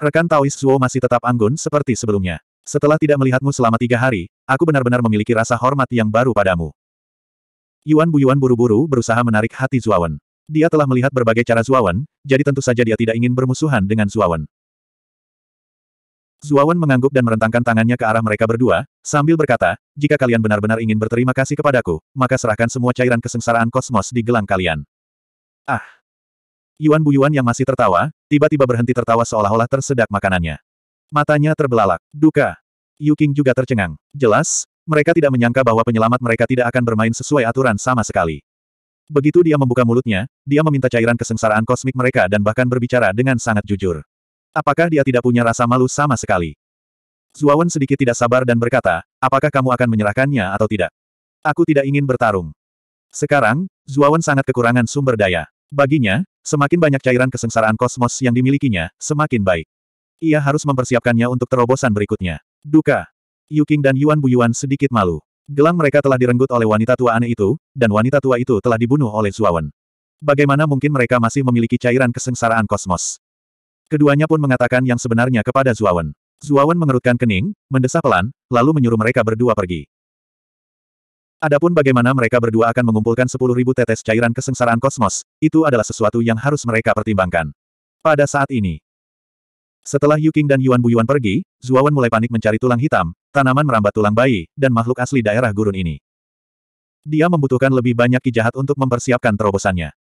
Rekan Taois Zuo masih tetap anggun seperti sebelumnya. Setelah tidak melihatmu selama tiga hari, aku benar-benar memiliki rasa hormat yang baru padamu. Yuan Buyuan buru-buru berusaha menarik hati Zuawan. Dia telah melihat berbagai cara Zuawan, jadi tentu saja dia tidak ingin bermusuhan dengan Zuawan. Zuawan mengangguk dan merentangkan tangannya ke arah mereka berdua, sambil berkata, jika kalian benar-benar ingin berterima kasih kepadaku, maka serahkan semua cairan kesengsaraan kosmos di gelang kalian. Ah! Yuan Buyuan yang masih tertawa, tiba-tiba berhenti tertawa seolah-olah tersedak makanannya. Matanya terbelalak. Duka. Yu King juga tercengang. Jelas, mereka tidak menyangka bahwa penyelamat mereka tidak akan bermain sesuai aturan sama sekali. Begitu dia membuka mulutnya, dia meminta cairan kesengsaraan kosmik mereka dan bahkan berbicara dengan sangat jujur. Apakah dia tidak punya rasa malu sama sekali? Zuawan sedikit tidak sabar dan berkata, apakah kamu akan menyerahkannya atau tidak? Aku tidak ingin bertarung. Sekarang, Zuawan sangat kekurangan sumber daya. Baginya, Semakin banyak cairan kesengsaraan kosmos yang dimilikinya, semakin baik. Ia harus mempersiapkannya untuk terobosan berikutnya. Duka. Yuking dan Yuan Buyuan sedikit malu. Gelang mereka telah direnggut oleh wanita tua aneh itu, dan wanita tua itu telah dibunuh oleh Zuawan. Bagaimana mungkin mereka masih memiliki cairan kesengsaraan kosmos? Keduanya pun mengatakan yang sebenarnya kepada Zuawan. Zuawan mengerutkan kening, mendesah pelan, lalu menyuruh mereka berdua pergi. Adapun bagaimana mereka berdua akan mengumpulkan 10.000 tetes cairan kesengsaraan kosmos, itu adalah sesuatu yang harus mereka pertimbangkan. Pada saat ini, setelah Yuking dan Yuan Buyuan pergi, Zuawan mulai panik mencari tulang hitam, tanaman merambat tulang bayi, dan makhluk asli daerah gurun ini. Dia membutuhkan lebih banyak kijahat untuk mempersiapkan terobosannya.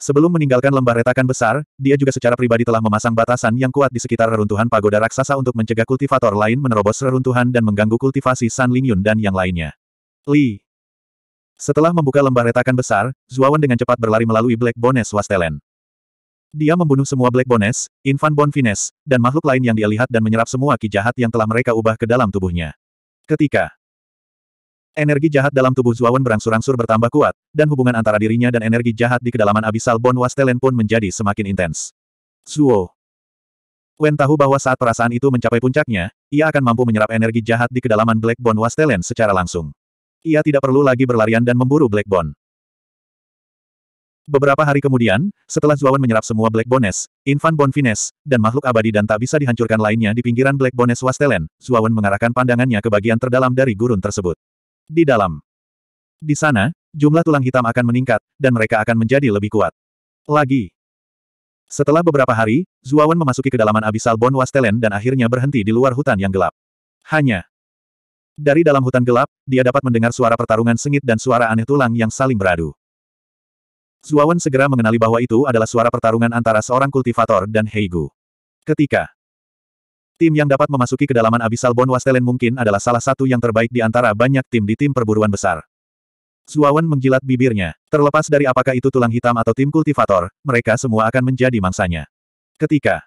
Sebelum meninggalkan lembah retakan besar, dia juga secara pribadi telah memasang batasan yang kuat di sekitar reruntuhan pagoda raksasa untuk mencegah kultivator lain menerobos reruntuhan dan mengganggu kultivasi San Yun dan yang lainnya. Li. Setelah membuka lembah retakan besar, Zuawan dengan cepat berlari melalui Black Bones Wastelen. Dia membunuh semua Black Bones, Infan Bonfines, dan makhluk lain yang dia lihat dan menyerap semua ki jahat yang telah mereka ubah ke dalam tubuhnya. Ketika Energi jahat dalam tubuh Zuawan berangsur-angsur bertambah kuat, dan hubungan antara dirinya dan energi jahat di kedalaman abisal Bon Wastelen pun menjadi semakin intens. Zuo. Wen tahu bahwa saat perasaan itu mencapai puncaknya, ia akan mampu menyerap energi jahat di kedalaman Black Bon Wastelen secara langsung. Ia tidak perlu lagi berlarian dan memburu Black Bon. Beberapa hari kemudian, setelah Zuawan menyerap semua Black Bones, Bon Bonfines, dan makhluk abadi dan tak bisa dihancurkan lainnya di pinggiran Black Bones Wastelen, Zuawan mengarahkan pandangannya ke bagian terdalam dari gurun tersebut di dalam. Di sana, jumlah tulang hitam akan meningkat, dan mereka akan menjadi lebih kuat. Lagi. Setelah beberapa hari, Zuawan memasuki kedalaman abisal Bon Wastelen dan akhirnya berhenti di luar hutan yang gelap. Hanya. Dari dalam hutan gelap, dia dapat mendengar suara pertarungan sengit dan suara aneh tulang yang saling beradu. Zuawan segera mengenali bahwa itu adalah suara pertarungan antara seorang kultivator dan Heigu. Ketika Tim yang dapat memasuki kedalaman abisal Bonwastelen mungkin adalah salah satu yang terbaik di antara banyak tim di tim perburuan besar. Zuawan menjilat bibirnya. Terlepas dari apakah itu tulang hitam atau tim kultivator, mereka semua akan menjadi mangsanya. Ketika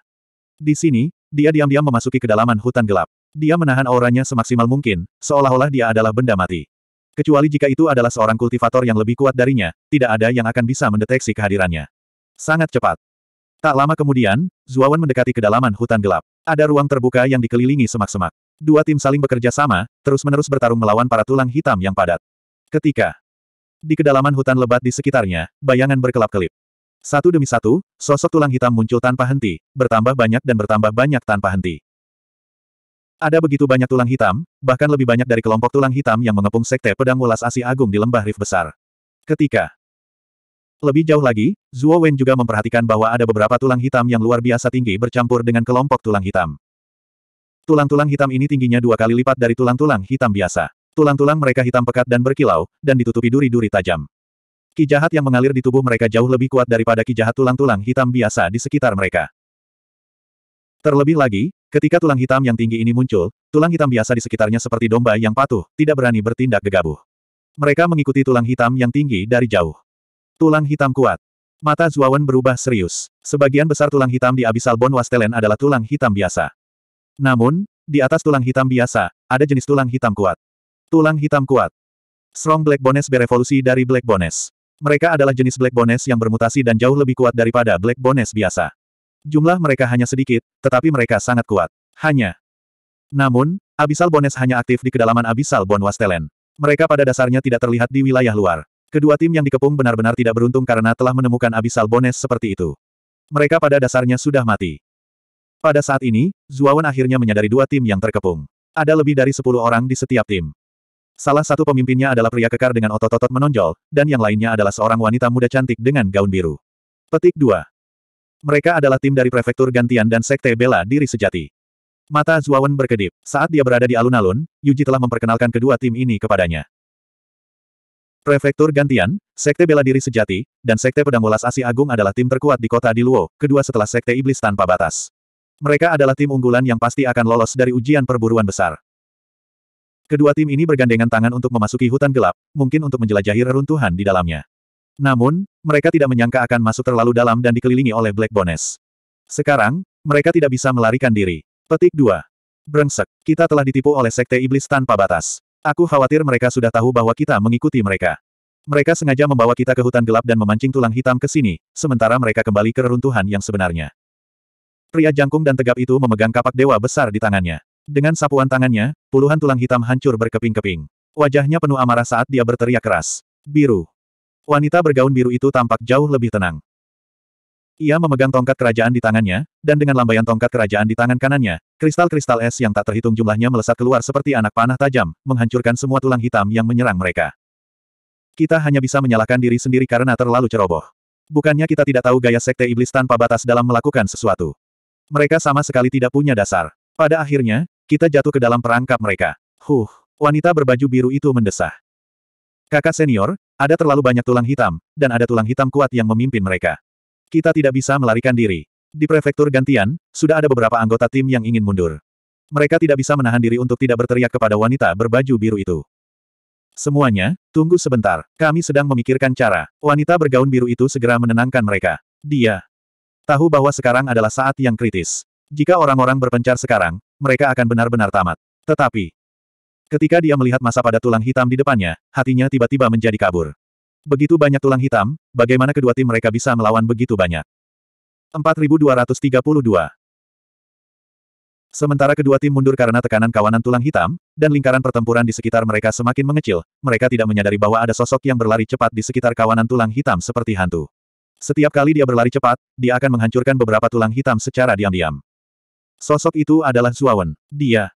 di sini, dia diam-diam memasuki kedalaman hutan gelap. Dia menahan auranya semaksimal mungkin, seolah-olah dia adalah benda mati. Kecuali jika itu adalah seorang kultivator yang lebih kuat darinya, tidak ada yang akan bisa mendeteksi kehadirannya. Sangat cepat. Tak lama kemudian, Zuawan mendekati kedalaman hutan gelap. Ada ruang terbuka yang dikelilingi semak-semak. Dua tim saling bekerja sama, terus-menerus bertarung melawan para tulang hitam yang padat. Ketika di kedalaman hutan lebat di sekitarnya, bayangan berkelap-kelip. Satu demi satu, sosok tulang hitam muncul tanpa henti, bertambah banyak dan bertambah banyak tanpa henti. Ada begitu banyak tulang hitam, bahkan lebih banyak dari kelompok tulang hitam yang mengepung sekte pedang welas asih agung di lembah rif besar. Ketika lebih jauh lagi, Zhuo Wen juga memperhatikan bahwa ada beberapa tulang hitam yang luar biasa tinggi bercampur dengan kelompok tulang hitam. Tulang-tulang hitam ini tingginya dua kali lipat dari tulang-tulang hitam biasa. Tulang-tulang mereka hitam pekat dan berkilau, dan ditutupi duri-duri tajam. Ki jahat yang mengalir di tubuh mereka jauh lebih kuat daripada ki jahat tulang-tulang hitam biasa di sekitar mereka. Terlebih lagi, ketika tulang hitam yang tinggi ini muncul, tulang hitam biasa di sekitarnya seperti domba yang patuh, tidak berani bertindak gegabah. Mereka mengikuti tulang hitam yang tinggi dari jauh. Tulang hitam kuat. Mata Zuawan berubah serius. Sebagian besar tulang hitam di Abyssal Bone Wastelen adalah tulang hitam biasa. Namun, di atas tulang hitam biasa, ada jenis tulang hitam kuat. Tulang hitam kuat. Strong Black Bones berevolusi dari Black Bones. Mereka adalah jenis Black Bones yang bermutasi dan jauh lebih kuat daripada Black Bones biasa. Jumlah mereka hanya sedikit, tetapi mereka sangat kuat. Hanya. Namun, Abyssal Bones hanya aktif di kedalaman Abyssal Bone Wastelen. Mereka pada dasarnya tidak terlihat di wilayah luar. Kedua tim yang dikepung benar-benar tidak beruntung karena telah menemukan Abisal Bones seperti itu. Mereka pada dasarnya sudah mati. Pada saat ini, Zuawan akhirnya menyadari dua tim yang terkepung. Ada lebih dari sepuluh orang di setiap tim. Salah satu pemimpinnya adalah pria kekar dengan otot-otot menonjol, dan yang lainnya adalah seorang wanita muda cantik dengan gaun biru. Petik 2. Mereka adalah tim dari prefektur gantian dan sekte bela diri sejati. Mata Zuawan berkedip. Saat dia berada di alun-alun, Yuji telah memperkenalkan kedua tim ini kepadanya. Prefektur Gantian, Sekte Bela Diri Sejati, dan Sekte Pedang Welas Asi Agung adalah tim terkuat di kota di Luo, kedua setelah Sekte Iblis Tanpa Batas. Mereka adalah tim unggulan yang pasti akan lolos dari ujian perburuan besar. Kedua tim ini bergandengan tangan untuk memasuki hutan gelap, mungkin untuk menjelajahi reruntuhan di dalamnya. Namun, mereka tidak menyangka akan masuk terlalu dalam dan dikelilingi oleh Black Bones. Sekarang, mereka tidak bisa melarikan diri. Petik 2. Brengsek, kita telah ditipu oleh Sekte Iblis Tanpa Batas. Aku khawatir mereka sudah tahu bahwa kita mengikuti mereka. Mereka sengaja membawa kita ke hutan gelap dan memancing tulang hitam ke sini, sementara mereka kembali ke reruntuhan yang sebenarnya. Pria jangkung dan tegap itu memegang kapak dewa besar di tangannya. Dengan sapuan tangannya, puluhan tulang hitam hancur berkeping-keping. Wajahnya penuh amarah saat dia berteriak keras. Biru. Wanita bergaun biru itu tampak jauh lebih tenang. Ia memegang tongkat kerajaan di tangannya, dan dengan lambaian tongkat kerajaan di tangan kanannya, kristal-kristal es yang tak terhitung jumlahnya melesat keluar seperti anak panah tajam, menghancurkan semua tulang hitam yang menyerang mereka. Kita hanya bisa menyalahkan diri sendiri karena terlalu ceroboh. Bukannya kita tidak tahu gaya sekte iblis tanpa batas dalam melakukan sesuatu. Mereka sama sekali tidak punya dasar. Pada akhirnya, kita jatuh ke dalam perangkap mereka. Huh, wanita berbaju biru itu mendesah. Kakak senior, ada terlalu banyak tulang hitam, dan ada tulang hitam kuat yang memimpin mereka. Kita tidak bisa melarikan diri. Di prefektur gantian, sudah ada beberapa anggota tim yang ingin mundur. Mereka tidak bisa menahan diri untuk tidak berteriak kepada wanita berbaju biru itu. Semuanya, tunggu sebentar. Kami sedang memikirkan cara. Wanita bergaun biru itu segera menenangkan mereka. Dia tahu bahwa sekarang adalah saat yang kritis. Jika orang-orang berpencar sekarang, mereka akan benar-benar tamat. Tetapi, ketika dia melihat masa pada tulang hitam di depannya, hatinya tiba-tiba menjadi kabur. Begitu banyak tulang hitam, bagaimana kedua tim mereka bisa melawan begitu banyak? 4232 Sementara kedua tim mundur karena tekanan kawanan tulang hitam, dan lingkaran pertempuran di sekitar mereka semakin mengecil, mereka tidak menyadari bahwa ada sosok yang berlari cepat di sekitar kawanan tulang hitam seperti hantu. Setiap kali dia berlari cepat, dia akan menghancurkan beberapa tulang hitam secara diam-diam. Sosok itu adalah Zuawan. Dia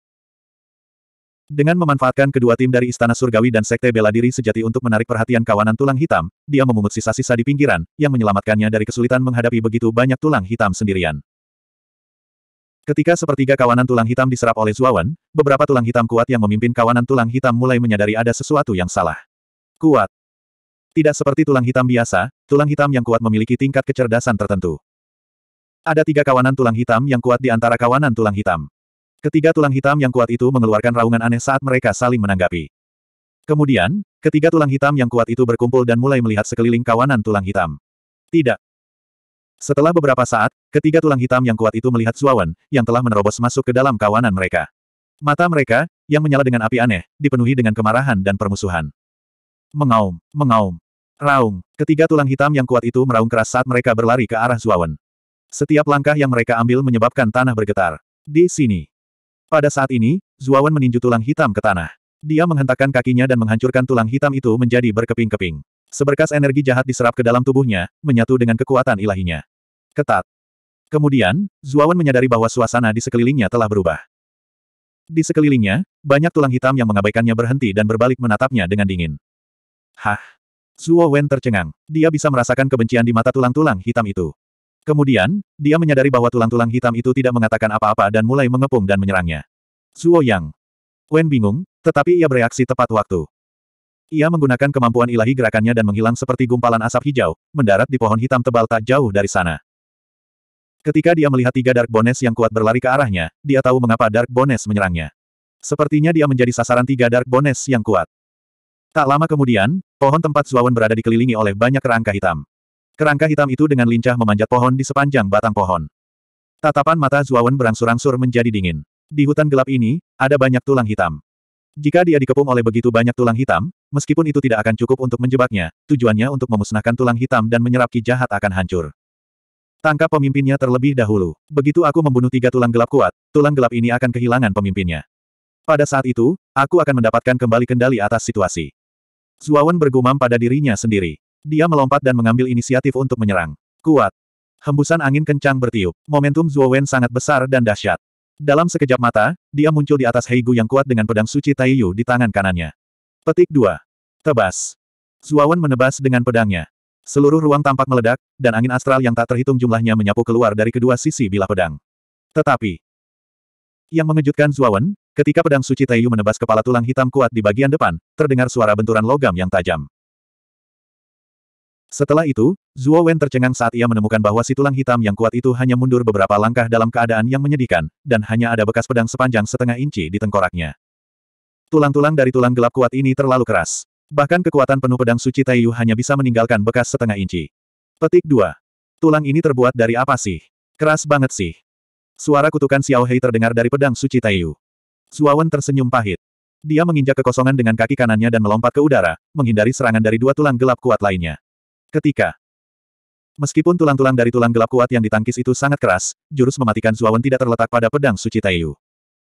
dengan memanfaatkan kedua tim dari Istana Surgawi dan Sekte Bela Diri Sejati untuk menarik perhatian kawanan tulang hitam, dia memungut sisa-sisa di pinggiran, yang menyelamatkannya dari kesulitan menghadapi begitu banyak tulang hitam sendirian. Ketika sepertiga kawanan tulang hitam diserap oleh Zuawan, beberapa tulang hitam kuat yang memimpin kawanan tulang hitam mulai menyadari ada sesuatu yang salah. Kuat. Tidak seperti tulang hitam biasa, tulang hitam yang kuat memiliki tingkat kecerdasan tertentu. Ada tiga kawanan tulang hitam yang kuat di antara kawanan tulang hitam. Ketiga tulang hitam yang kuat itu mengeluarkan raungan aneh saat mereka saling menanggapi. Kemudian, ketiga tulang hitam yang kuat itu berkumpul dan mulai melihat sekeliling kawanan tulang hitam. Tidak. Setelah beberapa saat, ketiga tulang hitam yang kuat itu melihat Zuawan, yang telah menerobos masuk ke dalam kawanan mereka. Mata mereka, yang menyala dengan api aneh, dipenuhi dengan kemarahan dan permusuhan. Mengaum, mengaum. Raung, ketiga tulang hitam yang kuat itu meraung keras saat mereka berlari ke arah Zuawan. Setiap langkah yang mereka ambil menyebabkan tanah bergetar. Di sini, pada saat ini, Zuawan meninju tulang hitam ke tanah. Dia menghentakkan kakinya dan menghancurkan tulang hitam itu menjadi berkeping-keping. Seberkas energi jahat diserap ke dalam tubuhnya, menyatu dengan kekuatan ilahinya. Ketat. Kemudian, Zuawan menyadari bahwa suasana di sekelilingnya telah berubah. Di sekelilingnya, banyak tulang hitam yang mengabaikannya berhenti dan berbalik menatapnya dengan dingin. Hah? Zuo tercengang. Dia bisa merasakan kebencian di mata tulang-tulang hitam itu. Kemudian, dia menyadari bahwa tulang-tulang hitam itu tidak mengatakan apa-apa dan mulai mengepung dan menyerangnya. Zuo Yang. Wen bingung, tetapi ia bereaksi tepat waktu. Ia menggunakan kemampuan ilahi gerakannya dan menghilang seperti gumpalan asap hijau, mendarat di pohon hitam tebal tak jauh dari sana. Ketika dia melihat tiga Dark Bones yang kuat berlari ke arahnya, dia tahu mengapa Dark Bones menyerangnya. Sepertinya dia menjadi sasaran tiga Dark Bones yang kuat. Tak lama kemudian, pohon tempat Zuawan berada dikelilingi oleh banyak kerangka hitam. Kerangka hitam itu dengan lincah memanjat pohon di sepanjang batang pohon. Tatapan mata Zuawan berangsur-angsur menjadi dingin. Di hutan gelap ini, ada banyak tulang hitam. Jika dia dikepung oleh begitu banyak tulang hitam, meskipun itu tidak akan cukup untuk menjebaknya, tujuannya untuk memusnahkan tulang hitam dan menyerap ki jahat akan hancur. Tangkap pemimpinnya terlebih dahulu. Begitu aku membunuh tiga tulang gelap kuat, tulang gelap ini akan kehilangan pemimpinnya. Pada saat itu, aku akan mendapatkan kembali kendali atas situasi. Zuawan bergumam pada dirinya sendiri. Dia melompat dan mengambil inisiatif untuk menyerang. Kuat. Hembusan angin kencang bertiup. Momentum Zuo Wen sangat besar dan dahsyat. Dalam sekejap mata, dia muncul di atas Heigu yang kuat dengan pedang suci Taiyu di tangan kanannya. Petik 2. Tebas. Zuawan menebas dengan pedangnya. Seluruh ruang tampak meledak, dan angin astral yang tak terhitung jumlahnya menyapu keluar dari kedua sisi bilah pedang. Tetapi, yang mengejutkan Zuawan, ketika pedang suci Taiyu menebas kepala tulang hitam kuat di bagian depan, terdengar suara benturan logam yang tajam. Setelah itu, Zuo Wen tercengang saat ia menemukan bahwa si tulang hitam yang kuat itu hanya mundur beberapa langkah dalam keadaan yang menyedihkan, dan hanya ada bekas pedang sepanjang setengah inci di tengkoraknya. Tulang-tulang dari tulang gelap kuat ini terlalu keras. Bahkan kekuatan penuh pedang suci Taiyu hanya bisa meninggalkan bekas setengah inci. Petik 2. Tulang ini terbuat dari apa sih? Keras banget sih. Suara kutukan Xiao Hei terdengar dari pedang suci Taiyu. Wen tersenyum pahit. Dia menginjak kekosongan dengan kaki kanannya dan melompat ke udara, menghindari serangan dari dua tulang gelap kuat lainnya. Ketika Meskipun tulang-tulang dari tulang gelap kuat yang ditangkis itu sangat keras, jurus mematikan Zuawan tidak terletak pada pedang suci Taiyu.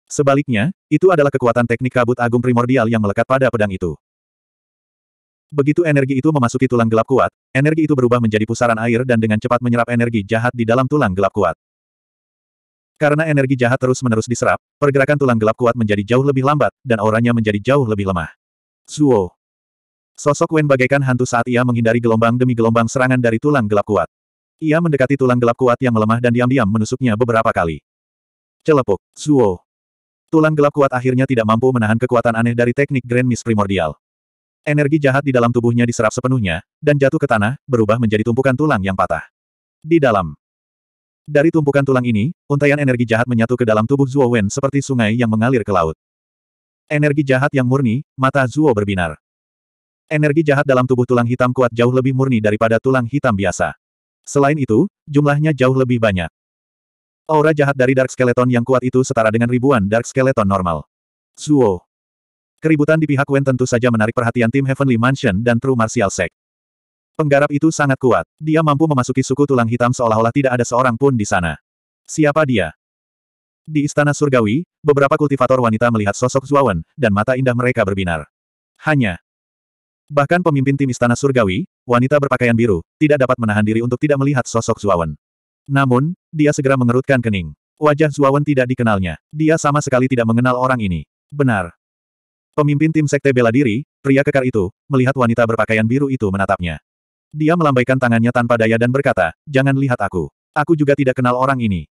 Sebaliknya, itu adalah kekuatan teknik kabut agung primordial yang melekat pada pedang itu. Begitu energi itu memasuki tulang gelap kuat, energi itu berubah menjadi pusaran air dan dengan cepat menyerap energi jahat di dalam tulang gelap kuat. Karena energi jahat terus-menerus diserap, pergerakan tulang gelap kuat menjadi jauh lebih lambat, dan auranya menjadi jauh lebih lemah. Zuo Sosok Wen bagaikan hantu saat ia menghindari gelombang demi gelombang serangan dari tulang gelap kuat. Ia mendekati tulang gelap kuat yang melemah dan diam-diam menusuknya beberapa kali. Celepuk, Zuo. Tulang gelap kuat akhirnya tidak mampu menahan kekuatan aneh dari teknik Grand Miss primordial. Energi jahat di dalam tubuhnya diserap sepenuhnya, dan jatuh ke tanah, berubah menjadi tumpukan tulang yang patah. Di dalam. Dari tumpukan tulang ini, untaian energi jahat menyatu ke dalam tubuh Zuo Wen seperti sungai yang mengalir ke laut. Energi jahat yang murni, mata Zuo berbinar. Energi jahat dalam tubuh tulang hitam kuat jauh lebih murni daripada tulang hitam biasa. Selain itu, jumlahnya jauh lebih banyak. Aura jahat dari Dark Skeleton yang kuat itu setara dengan ribuan Dark Skeleton normal. Zuo. Keributan di pihak Wen tentu saja menarik perhatian tim Heavenly Mansion dan True Martial Sect. Penggarap itu sangat kuat. Dia mampu memasuki suku tulang hitam seolah-olah tidak ada seorang pun di sana. Siapa dia? Di Istana Surgawi, beberapa kultivator wanita melihat sosok Wen dan mata indah mereka berbinar. Hanya, Bahkan pemimpin tim Istana Surgawi, wanita berpakaian biru, tidak dapat menahan diri untuk tidak melihat sosok Zuawan. Namun, dia segera mengerutkan kening. Wajah Zuawan tidak dikenalnya. Dia sama sekali tidak mengenal orang ini. Benar. Pemimpin tim Sekte Bela Diri, pria kekar itu, melihat wanita berpakaian biru itu menatapnya. Dia melambaikan tangannya tanpa daya dan berkata, jangan lihat aku. Aku juga tidak kenal orang ini.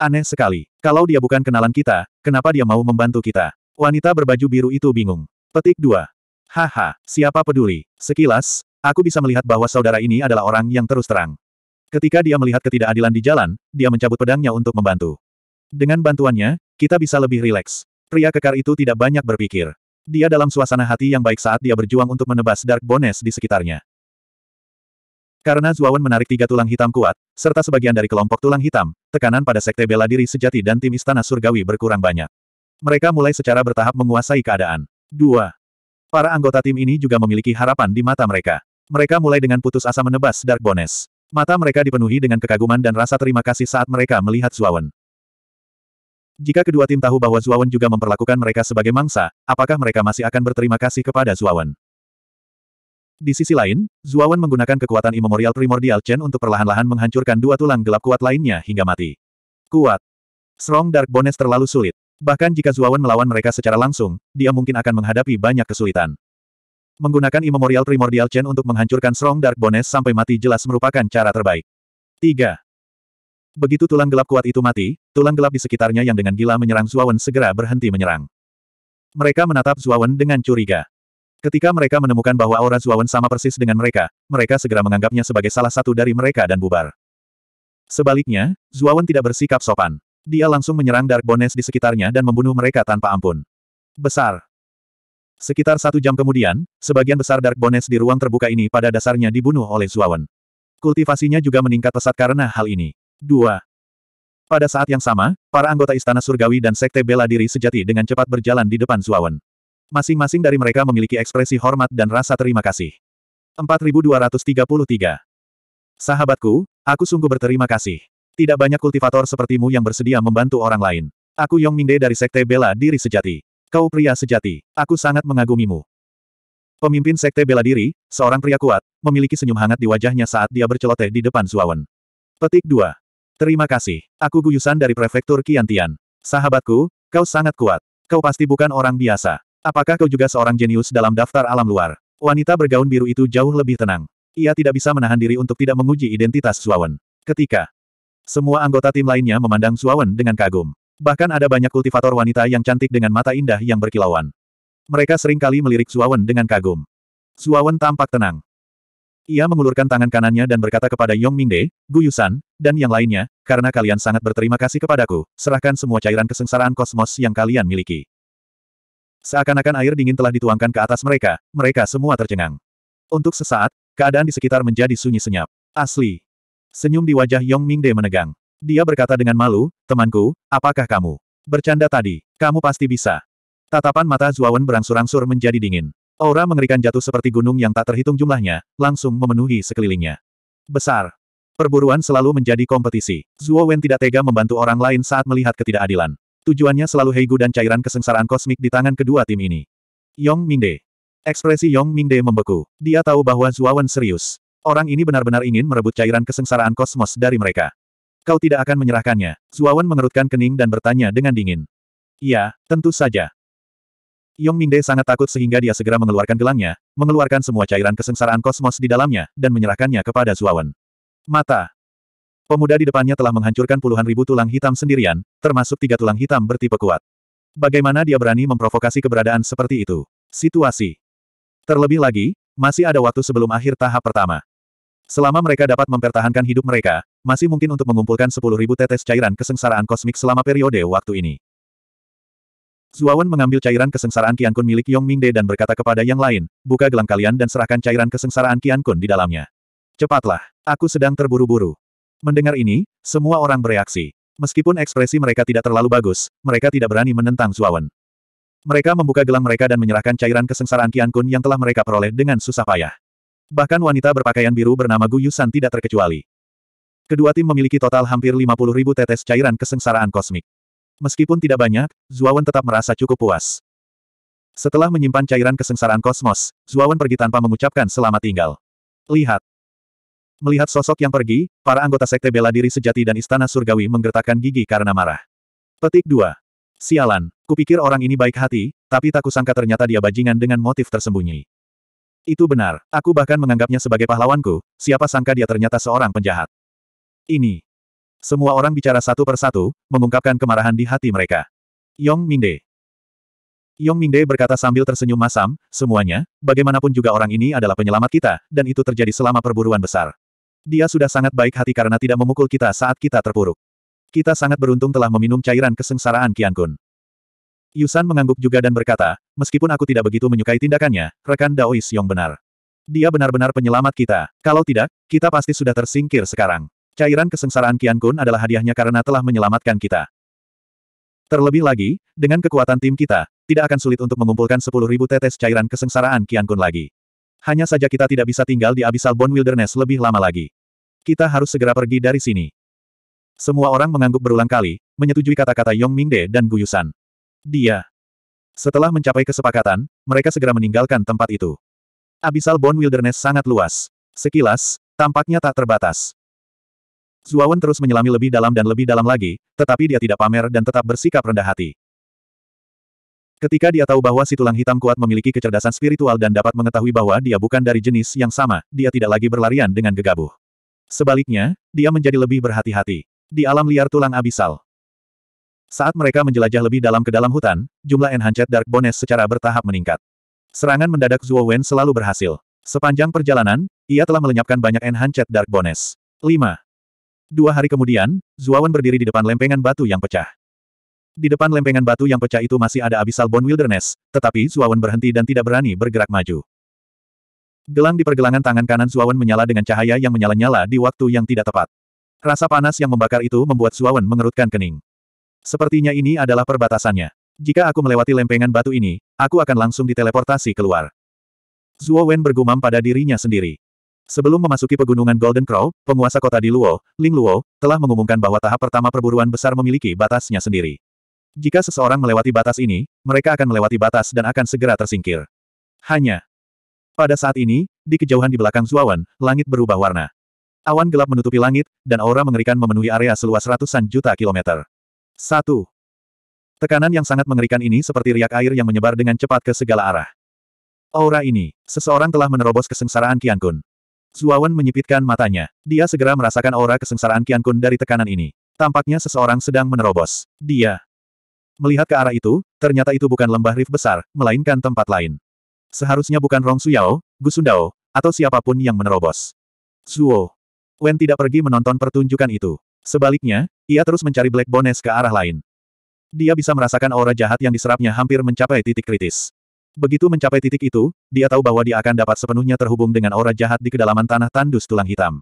Aneh sekali. Kalau dia bukan kenalan kita, kenapa dia mau membantu kita? Wanita berbaju biru itu bingung. Petik 2. Haha, siapa peduli? Sekilas, aku bisa melihat bahwa saudara ini adalah orang yang terus terang. Ketika dia melihat ketidakadilan di jalan, dia mencabut pedangnya untuk membantu. Dengan bantuannya, kita bisa lebih rileks. Pria kekar itu tidak banyak berpikir. Dia dalam suasana hati yang baik saat dia berjuang untuk menebas Dark Bones di sekitarnya. Karena Zuawan menarik tiga tulang hitam kuat, serta sebagian dari kelompok tulang hitam, tekanan pada sekte bela diri sejati dan tim istana surgawi berkurang banyak. Mereka mulai secara bertahap menguasai keadaan. 2. Para anggota tim ini juga memiliki harapan di mata mereka. Mereka mulai dengan putus asa menebas Dark Bones. Mata mereka dipenuhi dengan kekaguman dan rasa terima kasih saat mereka melihat Zuawan. Jika kedua tim tahu bahwa Zuawan juga memperlakukan mereka sebagai mangsa, apakah mereka masih akan berterima kasih kepada Zuawan? Di sisi lain, Zuawan menggunakan kekuatan Immemorial primordial Chen untuk perlahan-lahan menghancurkan dua tulang gelap kuat lainnya hingga mati. Kuat. Strong Dark Bones terlalu sulit. Bahkan jika Zuawan melawan mereka secara langsung, dia mungkin akan menghadapi banyak kesulitan. Menggunakan Immemorial Primordial Chen untuk menghancurkan Strong Dark Bones sampai mati jelas merupakan cara terbaik. 3. Begitu tulang gelap kuat itu mati, tulang gelap di sekitarnya yang dengan gila menyerang Zuawan segera berhenti menyerang. Mereka menatap Zuawan dengan curiga. Ketika mereka menemukan bahwa aura Zuawan sama persis dengan mereka, mereka segera menganggapnya sebagai salah satu dari mereka dan bubar. Sebaliknya, Zuawan tidak bersikap sopan. Dia langsung menyerang Dark Bones di sekitarnya dan membunuh mereka tanpa ampun. Besar. Sekitar satu jam kemudian, sebagian besar Dark Bones di ruang terbuka ini pada dasarnya dibunuh oleh Zuawan. Kultivasinya juga meningkat pesat karena hal ini. 2. Pada saat yang sama, para anggota Istana Surgawi dan Sekte Bela Diri Sejati dengan cepat berjalan di depan Zuawan. Masing-masing dari mereka memiliki ekspresi hormat dan rasa terima kasih. 4233. Sahabatku, aku sungguh berterima kasih. Tidak banyak kultivator sepertimu yang bersedia membantu orang lain. Aku Yong Mingde dari Sekte Bela Diri Sejati. Kau pria sejati. Aku sangat mengagumimu. Pemimpin Sekte Bela Diri, seorang pria kuat, memiliki senyum hangat di wajahnya saat dia berceloteh di depan Zuawan. Petik 2. Terima kasih. Aku Guyusan dari Prefektur Kiantian. Sahabatku, kau sangat kuat. Kau pasti bukan orang biasa. Apakah kau juga seorang jenius dalam daftar alam luar? Wanita bergaun biru itu jauh lebih tenang. Ia tidak bisa menahan diri untuk tidak menguji identitas Zuawan. Ketika semua anggota tim lainnya memandang Suawen dengan kagum. Bahkan ada banyak kultivator wanita yang cantik dengan mata indah yang berkilauan. Mereka seringkali melirik Suawen dengan kagum. Suawen tampak tenang. Ia mengulurkan tangan kanannya dan berkata kepada Yong Mingde, Gu Yusan, dan yang lainnya, karena kalian sangat berterima kasih kepadaku, serahkan semua cairan kesengsaraan kosmos yang kalian miliki. Seakan-akan air dingin telah dituangkan ke atas mereka, mereka semua tercengang. Untuk sesaat, keadaan di sekitar menjadi sunyi senyap. Asli, Senyum di wajah Yong Mingde menegang. Dia berkata dengan malu, temanku, apakah kamu? Bercanda tadi, kamu pasti bisa. Tatapan mata Zuawan berangsur-angsur menjadi dingin. Aura mengerikan jatuh seperti gunung yang tak terhitung jumlahnya, langsung memenuhi sekelilingnya. Besar. Perburuan selalu menjadi kompetisi. Zuo Wen tidak tega membantu orang lain saat melihat ketidakadilan. Tujuannya selalu heigu dan cairan kesengsaraan kosmik di tangan kedua tim ini. Yong Mingde. Ekspresi Yong Mingde membeku. Dia tahu bahwa Wen serius. Orang ini benar-benar ingin merebut cairan kesengsaraan kosmos dari mereka. Kau tidak akan menyerahkannya. Zuawan mengerutkan kening dan bertanya dengan dingin. Iya, tentu saja. Yong Mingde sangat takut sehingga dia segera mengeluarkan gelangnya, mengeluarkan semua cairan kesengsaraan kosmos di dalamnya, dan menyerahkannya kepada Zuawan. Mata. Pemuda di depannya telah menghancurkan puluhan ribu tulang hitam sendirian, termasuk tiga tulang hitam bertipe kuat. Bagaimana dia berani memprovokasi keberadaan seperti itu? Situasi. Terlebih lagi, masih ada waktu sebelum akhir tahap pertama. Selama mereka dapat mempertahankan hidup mereka, masih mungkin untuk mengumpulkan 10.000 tetes cairan kesengsaraan kosmik selama periode waktu ini. Zuawan mengambil cairan kesengsaraan Qian Kun milik Yong Mingde dan berkata kepada yang lain, buka gelang kalian dan serahkan cairan kesengsaraan Qian Kun di dalamnya. Cepatlah, aku sedang terburu-buru. Mendengar ini, semua orang bereaksi. Meskipun ekspresi mereka tidak terlalu bagus, mereka tidak berani menentang Zuawan. Mereka membuka gelang mereka dan menyerahkan cairan kesengsaraan Qian Kun yang telah mereka peroleh dengan susah payah. Bahkan wanita berpakaian biru bernama Gu Yusan tidak terkecuali. Kedua tim memiliki total hampir 50 ribu tetes cairan kesengsaraan kosmik. Meskipun tidak banyak, Zuawan tetap merasa cukup puas. Setelah menyimpan cairan kesengsaraan kosmos, Zuawan pergi tanpa mengucapkan selamat tinggal. Lihat. Melihat sosok yang pergi, para anggota Sekte Bela Diri Sejati dan Istana Surgawi menggertakkan gigi karena marah. Petik 2. Sialan. Kupikir orang ini baik hati, tapi tak kusangka ternyata dia bajingan dengan motif tersembunyi. Itu benar, aku bahkan menganggapnya sebagai pahlawanku, siapa sangka dia ternyata seorang penjahat. Ini. Semua orang bicara satu persatu, mengungkapkan kemarahan di hati mereka. Yong Mingde. Yong Mingde berkata sambil tersenyum masam, semuanya, bagaimanapun juga orang ini adalah penyelamat kita, dan itu terjadi selama perburuan besar. Dia sudah sangat baik hati karena tidak memukul kita saat kita terpuruk. Kita sangat beruntung telah meminum cairan kesengsaraan Kian Kun. Yusan mengangguk juga dan berkata, meskipun aku tidak begitu menyukai tindakannya, rekan Daois yang benar. Dia benar-benar penyelamat kita. Kalau tidak, kita pasti sudah tersingkir sekarang. Cairan kesengsaraan Qian Kun adalah hadiahnya karena telah menyelamatkan kita. Terlebih lagi, dengan kekuatan tim kita, tidak akan sulit untuk mengumpulkan 10.000 tetes cairan kesengsaraan Qian Kun lagi. Hanya saja kita tidak bisa tinggal di Abyssal Bone Wilderness lebih lama lagi. Kita harus segera pergi dari sini. Semua orang mengangguk berulang kali, menyetujui kata-kata Yong Mingde dan Guyusan dia. Setelah mencapai kesepakatan, mereka segera meninggalkan tempat itu. Abisal Bone Wilderness sangat luas. Sekilas, tampaknya tak terbatas. Zuawan terus menyelami lebih dalam dan lebih dalam lagi, tetapi dia tidak pamer dan tetap bersikap rendah hati. Ketika dia tahu bahwa si tulang hitam kuat memiliki kecerdasan spiritual dan dapat mengetahui bahwa dia bukan dari jenis yang sama, dia tidak lagi berlarian dengan gegabah. Sebaliknya, dia menjadi lebih berhati-hati. Di alam liar tulang abisal, saat mereka menjelajah lebih dalam ke dalam hutan, jumlah Enhanced Dark Bones secara bertahap meningkat. Serangan mendadak Zuo Wen selalu berhasil. Sepanjang perjalanan, ia telah melenyapkan banyak Enhanced Dark Bones. 5. Dua hari kemudian, Zuo Wen berdiri di depan lempengan batu yang pecah. Di depan lempengan batu yang pecah itu masih ada abisal Bone Wilderness, tetapi Zuo Wen berhenti dan tidak berani bergerak maju. Gelang di pergelangan tangan kanan Wen menyala dengan cahaya yang menyala-nyala di waktu yang tidak tepat. Rasa panas yang membakar itu membuat Wen mengerutkan kening. Sepertinya ini adalah perbatasannya. Jika aku melewati lempengan batu ini, aku akan langsung diteleportasi keluar. Zhuo Wen bergumam pada dirinya sendiri. Sebelum memasuki pegunungan Golden Crow, penguasa kota di Luo, Ling Luo, telah mengumumkan bahwa tahap pertama perburuan besar memiliki batasnya sendiri. Jika seseorang melewati batas ini, mereka akan melewati batas dan akan segera tersingkir. Hanya. Pada saat ini, di kejauhan di belakang Zuawan, langit berubah warna. Awan gelap menutupi langit, dan aura mengerikan memenuhi area seluas ratusan juta kilometer. Satu. Tekanan yang sangat mengerikan ini seperti riak air yang menyebar dengan cepat ke segala arah. Aura ini, seseorang telah menerobos kesengsaraan Qian Kun. Zuawan menyipitkan matanya. Dia segera merasakan aura kesengsaraan Qian Kun dari tekanan ini. Tampaknya seseorang sedang menerobos. Dia melihat ke arah itu, ternyata itu bukan lembah rif besar, melainkan tempat lain. Seharusnya bukan Rong Suyao, Gusundao, atau siapapun yang menerobos. Zuo Wen tidak pergi menonton pertunjukan itu. Sebaliknya, ia terus mencari Black Bones ke arah lain. Dia bisa merasakan aura jahat yang diserapnya hampir mencapai titik kritis. Begitu mencapai titik itu, dia tahu bahwa dia akan dapat sepenuhnya terhubung dengan aura jahat di kedalaman tanah tandus tulang hitam.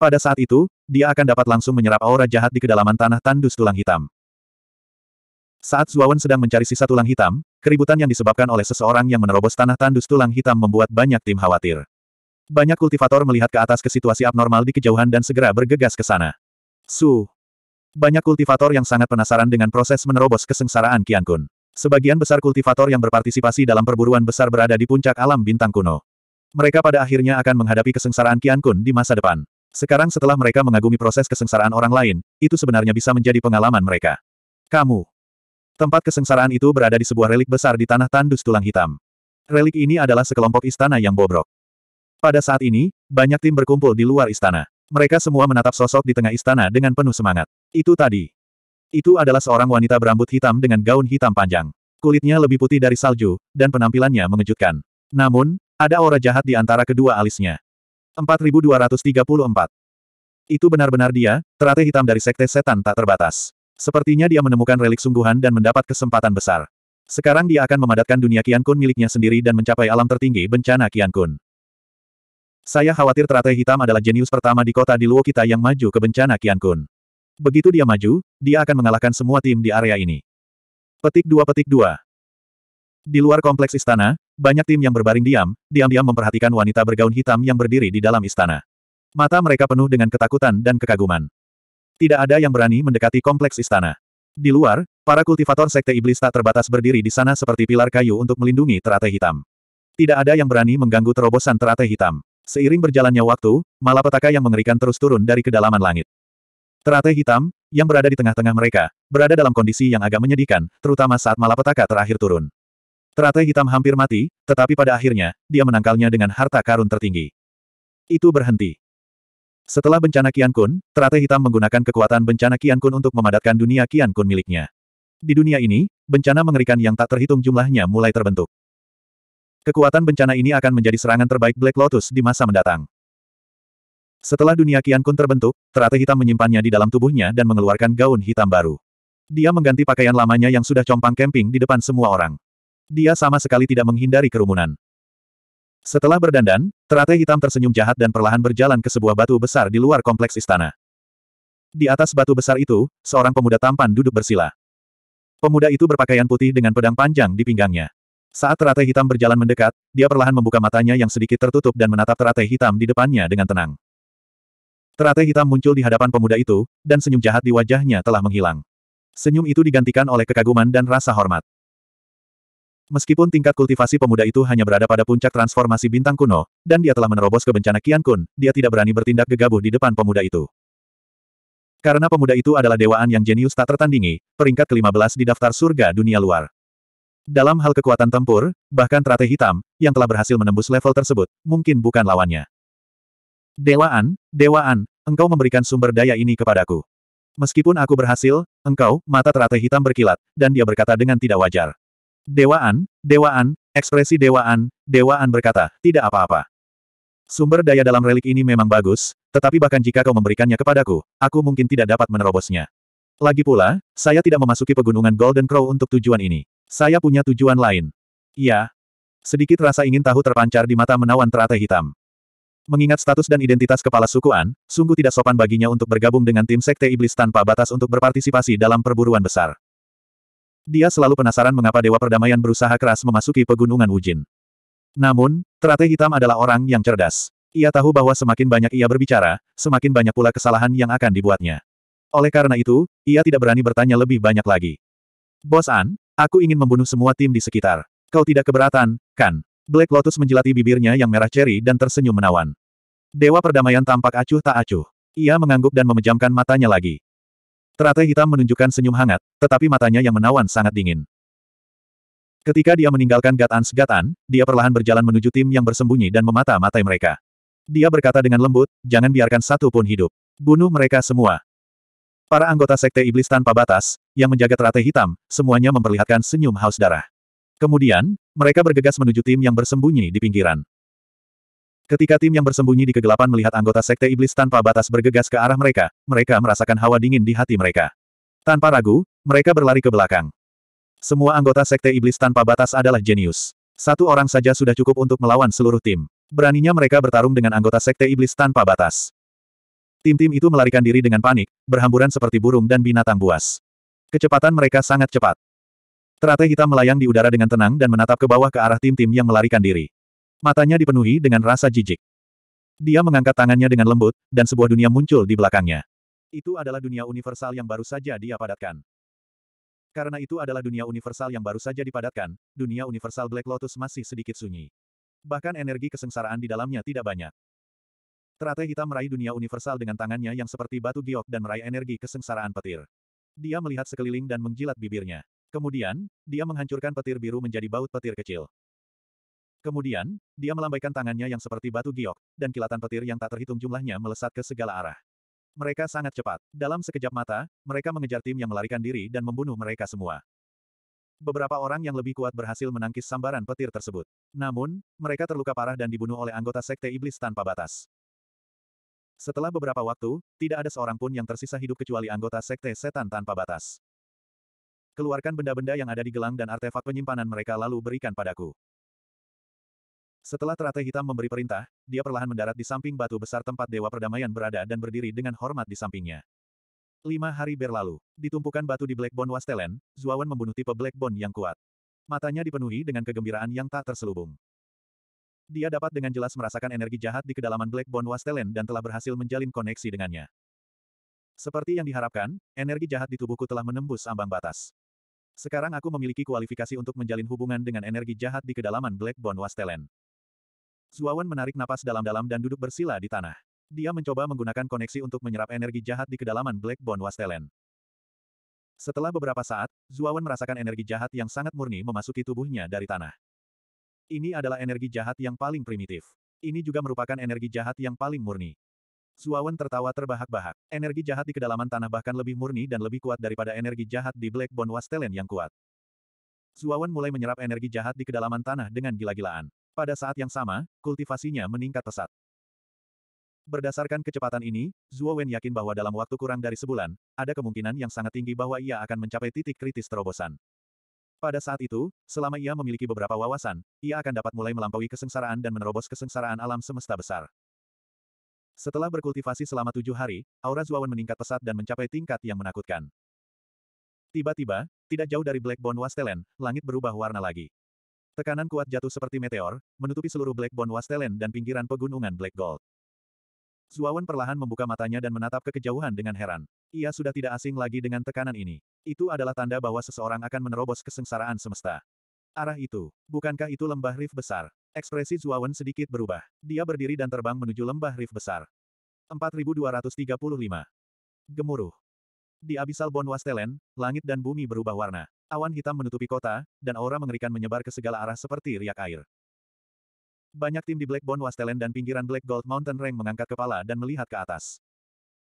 Pada saat itu, dia akan dapat langsung menyerap aura jahat di kedalaman tanah tandus tulang hitam. Saat Zuawan sedang mencari sisa tulang hitam, keributan yang disebabkan oleh seseorang yang menerobos tanah tandus tulang hitam membuat banyak tim khawatir. Banyak kultivator melihat ke atas ke situasi abnormal di kejauhan dan segera bergegas ke sana. Su, banyak kultivator yang sangat penasaran dengan proses menerobos kesengsaraan Kian Kun. Sebagian besar kultivator yang berpartisipasi dalam perburuan besar berada di puncak alam bintang kuno. Mereka pada akhirnya akan menghadapi kesengsaraan Kian Kun di masa depan. Sekarang setelah mereka mengagumi proses kesengsaraan orang lain, itu sebenarnya bisa menjadi pengalaman mereka. Kamu. Tempat kesengsaraan itu berada di sebuah relik besar di tanah tandus tulang hitam. Relik ini adalah sekelompok istana yang bobrok. Pada saat ini, banyak tim berkumpul di luar istana. Mereka semua menatap sosok di tengah istana dengan penuh semangat. Itu tadi. Itu adalah seorang wanita berambut hitam dengan gaun hitam panjang. Kulitnya lebih putih dari salju, dan penampilannya mengejutkan. Namun, ada aura jahat di antara kedua alisnya. 4234. Itu benar-benar dia, teratai hitam dari sekte setan tak terbatas. Sepertinya dia menemukan relik sungguhan dan mendapat kesempatan besar. Sekarang dia akan memadatkan dunia Kian Kun miliknya sendiri dan mencapai alam tertinggi bencana Kian Kun. Saya khawatir teratai hitam adalah jenius pertama di kota di Luo kita yang maju ke bencana Kian Kun. Begitu dia maju, dia akan mengalahkan semua tim di area ini. Petik 2 Petik 2 Di luar kompleks istana, banyak tim yang berbaring diam, diam-diam memperhatikan wanita bergaun hitam yang berdiri di dalam istana. Mata mereka penuh dengan ketakutan dan kekaguman. Tidak ada yang berani mendekati kompleks istana. Di luar, para kultivator sekte iblis tak terbatas berdiri di sana seperti pilar kayu untuk melindungi teratai hitam. Tidak ada yang berani mengganggu terobosan teratai hitam. Seiring berjalannya waktu, malapetaka yang mengerikan terus turun dari kedalaman langit. Terate hitam, yang berada di tengah-tengah mereka, berada dalam kondisi yang agak menyedihkan, terutama saat malapetaka terakhir turun. Terate hitam hampir mati, tetapi pada akhirnya, dia menangkalnya dengan harta karun tertinggi. Itu berhenti. Setelah bencana Kian Kun, Terate hitam menggunakan kekuatan bencana Kian Kun untuk memadatkan dunia Kian Kun miliknya. Di dunia ini, bencana mengerikan yang tak terhitung jumlahnya mulai terbentuk. Kekuatan bencana ini akan menjadi serangan terbaik Black Lotus di masa mendatang. Setelah dunia Kian Kun terbentuk, teratai hitam menyimpannya di dalam tubuhnya dan mengeluarkan gaun hitam baru. Dia mengganti pakaian lamanya yang sudah compang camping di depan semua orang. Dia sama sekali tidak menghindari kerumunan. Setelah berdandan, teratai hitam tersenyum jahat dan perlahan berjalan ke sebuah batu besar di luar kompleks istana. Di atas batu besar itu, seorang pemuda tampan duduk bersila. Pemuda itu berpakaian putih dengan pedang panjang di pinggangnya. Saat teratai hitam berjalan mendekat, dia perlahan membuka matanya yang sedikit tertutup dan menatap teratai hitam di depannya dengan tenang. Teratai hitam muncul di hadapan pemuda itu, dan senyum jahat di wajahnya telah menghilang. Senyum itu digantikan oleh kekaguman dan rasa hormat. Meskipun tingkat kultivasi pemuda itu hanya berada pada puncak transformasi bintang kuno, dan dia telah menerobos ke bencana Kian Kun, dia tidak berani bertindak gegabah di depan pemuda itu. Karena pemuda itu adalah dewaan yang jenius tak tertandingi, peringkat ke-15 di daftar surga dunia luar. Dalam hal kekuatan tempur, bahkan Trate hitam, yang telah berhasil menembus level tersebut, mungkin bukan lawannya. Dewaan, Dewaan, engkau memberikan sumber daya ini kepadaku. Meskipun aku berhasil, engkau, mata teratai hitam berkilat, dan dia berkata dengan tidak wajar. Dewaan, Dewaan, ekspresi Dewaan, Dewaan berkata, tidak apa-apa. Sumber daya dalam relik ini memang bagus, tetapi bahkan jika kau memberikannya kepadaku, aku mungkin tidak dapat menerobosnya. Lagi pula, saya tidak memasuki pegunungan Golden Crow untuk tujuan ini. Saya punya tujuan lain. Iya. Sedikit rasa ingin tahu terpancar di mata menawan teratai hitam. Mengingat status dan identitas kepala suku An, sungguh tidak sopan baginya untuk bergabung dengan tim Sekte Iblis tanpa batas untuk berpartisipasi dalam perburuan besar. Dia selalu penasaran mengapa Dewa Perdamaian berusaha keras memasuki pegunungan Wujin. Namun, Terate Hitam adalah orang yang cerdas. Ia tahu bahwa semakin banyak ia berbicara, semakin banyak pula kesalahan yang akan dibuatnya. Oleh karena itu, ia tidak berani bertanya lebih banyak lagi. Bos An, aku ingin membunuh semua tim di sekitar. Kau tidak keberatan, kan? Black Lotus menjelati bibirnya yang merah ceri dan tersenyum menawan. Dewa perdamaian tampak acuh tak acuh. Ia mengangguk dan memejamkan matanya lagi. Teratai hitam menunjukkan senyum hangat, tetapi matanya yang menawan sangat dingin. Ketika dia meninggalkan Gatans Gatan, dia perlahan berjalan menuju tim yang bersembunyi dan memata-matai mereka. Dia berkata dengan lembut, jangan biarkan satu pun hidup. Bunuh mereka semua. Para anggota Sekte Iblis Tanpa Batas, yang menjaga teratai hitam, semuanya memperlihatkan senyum haus darah. Kemudian, mereka bergegas menuju tim yang bersembunyi di pinggiran. Ketika tim yang bersembunyi di kegelapan melihat anggota Sekte Iblis tanpa batas bergegas ke arah mereka, mereka merasakan hawa dingin di hati mereka. Tanpa ragu, mereka berlari ke belakang. Semua anggota Sekte Iblis tanpa batas adalah jenius. Satu orang saja sudah cukup untuk melawan seluruh tim. Beraninya mereka bertarung dengan anggota Sekte Iblis tanpa batas. Tim-tim itu melarikan diri dengan panik, berhamburan seperti burung dan binatang buas. Kecepatan mereka sangat cepat. Terate hitam melayang di udara dengan tenang dan menatap ke bawah ke arah tim-tim yang melarikan diri. Matanya dipenuhi dengan rasa jijik. Dia mengangkat tangannya dengan lembut, dan sebuah dunia muncul di belakangnya. Itu adalah dunia universal yang baru saja dia padatkan. Karena itu adalah dunia universal yang baru saja dipadatkan, dunia universal Black Lotus masih sedikit sunyi. Bahkan energi kesengsaraan di dalamnya tidak banyak. Terate hitam meraih dunia universal dengan tangannya yang seperti batu giok dan meraih energi kesengsaraan petir. Dia melihat sekeliling dan menjilat bibirnya. Kemudian, dia menghancurkan petir biru menjadi baut petir kecil. Kemudian, dia melambaikan tangannya yang seperti batu giok, dan kilatan petir yang tak terhitung jumlahnya melesat ke segala arah. Mereka sangat cepat. Dalam sekejap mata, mereka mengejar tim yang melarikan diri dan membunuh mereka semua. Beberapa orang yang lebih kuat berhasil menangkis sambaran petir tersebut. Namun, mereka terluka parah dan dibunuh oleh anggota sekte iblis tanpa batas. Setelah beberapa waktu, tidak ada seorang pun yang tersisa hidup kecuali anggota sekte setan tanpa batas. Keluarkan benda-benda yang ada di gelang dan artefak penyimpanan mereka lalu berikan padaku. Setelah teratai hitam memberi perintah, dia perlahan mendarat di samping batu besar tempat Dewa Perdamaian berada dan berdiri dengan hormat di sampingnya. Lima hari berlalu, ditumpukan batu di Blackbone Wastelen, Zuawan membunuh tipe Blackbone yang kuat. Matanya dipenuhi dengan kegembiraan yang tak terselubung. Dia dapat dengan jelas merasakan energi jahat di kedalaman Blackbone Wastelen dan telah berhasil menjalin koneksi dengannya. Seperti yang diharapkan, energi jahat di tubuhku telah menembus ambang batas. Sekarang aku memiliki kualifikasi untuk menjalin hubungan dengan energi jahat di kedalaman Black Blackbone Wastelen. Zuawan menarik napas dalam-dalam dan duduk bersila di tanah. Dia mencoba menggunakan koneksi untuk menyerap energi jahat di kedalaman Black Blackbone Wastelen. Setelah beberapa saat, Zuawan merasakan energi jahat yang sangat murni memasuki tubuhnya dari tanah. Ini adalah energi jahat yang paling primitif. Ini juga merupakan energi jahat yang paling murni. Zuawan tertawa terbahak-bahak. Energi jahat di kedalaman tanah bahkan lebih murni dan lebih kuat daripada energi jahat di Black Bone Wastelen yang kuat. Zuawan mulai menyerap energi jahat di kedalaman tanah dengan gila-gilaan. Pada saat yang sama, kultivasinya meningkat pesat. Berdasarkan kecepatan ini, Zuo yakin bahwa dalam waktu kurang dari sebulan, ada kemungkinan yang sangat tinggi bahwa ia akan mencapai titik kritis terobosan. Pada saat itu, selama ia memiliki beberapa wawasan, ia akan dapat mulai melampaui kesengsaraan dan menerobos kesengsaraan alam semesta besar. Setelah berkultivasi selama tujuh hari, aura Zuawan meningkat pesat dan mencapai tingkat yang menakutkan. Tiba-tiba, tidak jauh dari Black Bone Wastelen, langit berubah warna lagi. Tekanan kuat jatuh seperti meteor, menutupi seluruh Black Bone Wastelen dan pinggiran pegunungan Black Gold. Zuawan perlahan membuka matanya dan menatap ke kejauhan dengan heran. Ia sudah tidak asing lagi dengan tekanan ini. Itu adalah tanda bahwa seseorang akan menerobos kesengsaraan semesta. Arah itu, bukankah itu lembah rif besar? Ekspresi Zuawan sedikit berubah. Dia berdiri dan terbang menuju lembah rif besar. 4235. Gemuruh. Di abisal Bonwastelen, langit dan bumi berubah warna. Awan hitam menutupi kota, dan aura mengerikan menyebar ke segala arah seperti riak air. Banyak tim di Black Wastelen dan pinggiran Black Gold Mountain Range mengangkat kepala dan melihat ke atas.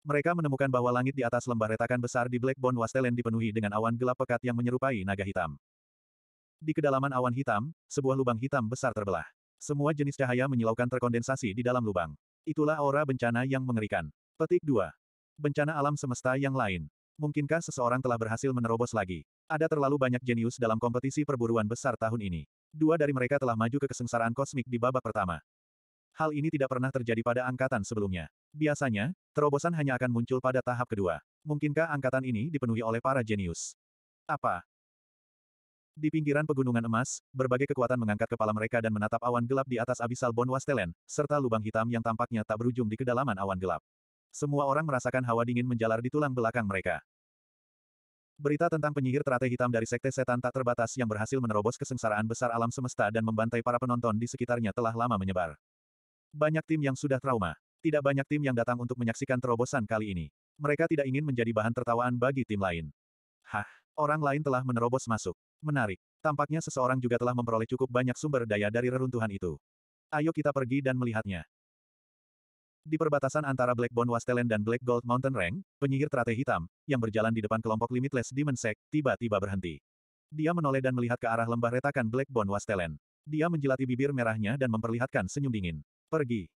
Mereka menemukan bahwa langit di atas lembah retakan besar di Black Wastelen dipenuhi dengan awan gelap pekat yang menyerupai naga hitam. Di kedalaman awan hitam, sebuah lubang hitam besar terbelah. Semua jenis cahaya menyilaukan terkondensasi di dalam lubang. Itulah aura bencana yang mengerikan. Petik 2. Bencana alam semesta yang lain. Mungkinkah seseorang telah berhasil menerobos lagi? Ada terlalu banyak jenius dalam kompetisi perburuan besar tahun ini. Dua dari mereka telah maju ke kesengsaraan kosmik di babak pertama. Hal ini tidak pernah terjadi pada angkatan sebelumnya. Biasanya, terobosan hanya akan muncul pada tahap kedua. Mungkinkah angkatan ini dipenuhi oleh para jenius? Apa di pinggiran pegunungan emas, berbagai kekuatan mengangkat kepala mereka dan menatap awan gelap di atas abisal Bon Wastelen, serta lubang hitam yang tampaknya tak berujung di kedalaman awan gelap. Semua orang merasakan hawa dingin menjalar di tulang belakang mereka. Berita tentang penyihir teratai hitam dari Sekte Setan Tak Terbatas yang berhasil menerobos kesengsaraan besar alam semesta dan membantai para penonton di sekitarnya telah lama menyebar. Banyak tim yang sudah trauma. Tidak banyak tim yang datang untuk menyaksikan terobosan kali ini. Mereka tidak ingin menjadi bahan tertawaan bagi tim lain. Hah, orang lain telah menerobos masuk. Menarik. Tampaknya seseorang juga telah memperoleh cukup banyak sumber daya dari reruntuhan itu. Ayo kita pergi dan melihatnya. Di perbatasan antara Black Blackbone Wastelen dan Black Gold Mountain Range, penyihir teratai hitam, yang berjalan di depan kelompok Limitless Demon Sect, tiba-tiba berhenti. Dia menoleh dan melihat ke arah lembah retakan Black Blackbone Wastelen. Dia menjilati bibir merahnya dan memperlihatkan senyum dingin. Pergi.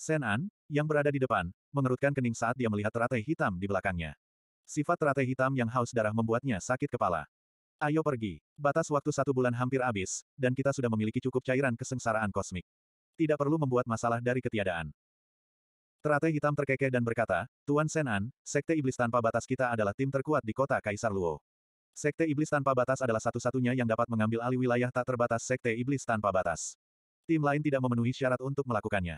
Sen An, yang berada di depan, mengerutkan kening saat dia melihat teratai hitam di belakangnya. Sifat teratai hitam yang haus darah membuatnya sakit kepala. Ayo pergi. Batas waktu satu bulan hampir habis, dan kita sudah memiliki cukup cairan kesengsaraan kosmik. Tidak perlu membuat masalah dari ketiadaan. Teratai hitam terkekeh dan berkata, Tuan Senan, Sekte Iblis Tanpa Batas kita adalah tim terkuat di kota Kaisar Luo. Sekte Iblis Tanpa Batas adalah satu-satunya yang dapat mengambil alih wilayah tak terbatas Sekte Iblis Tanpa Batas. Tim lain tidak memenuhi syarat untuk melakukannya.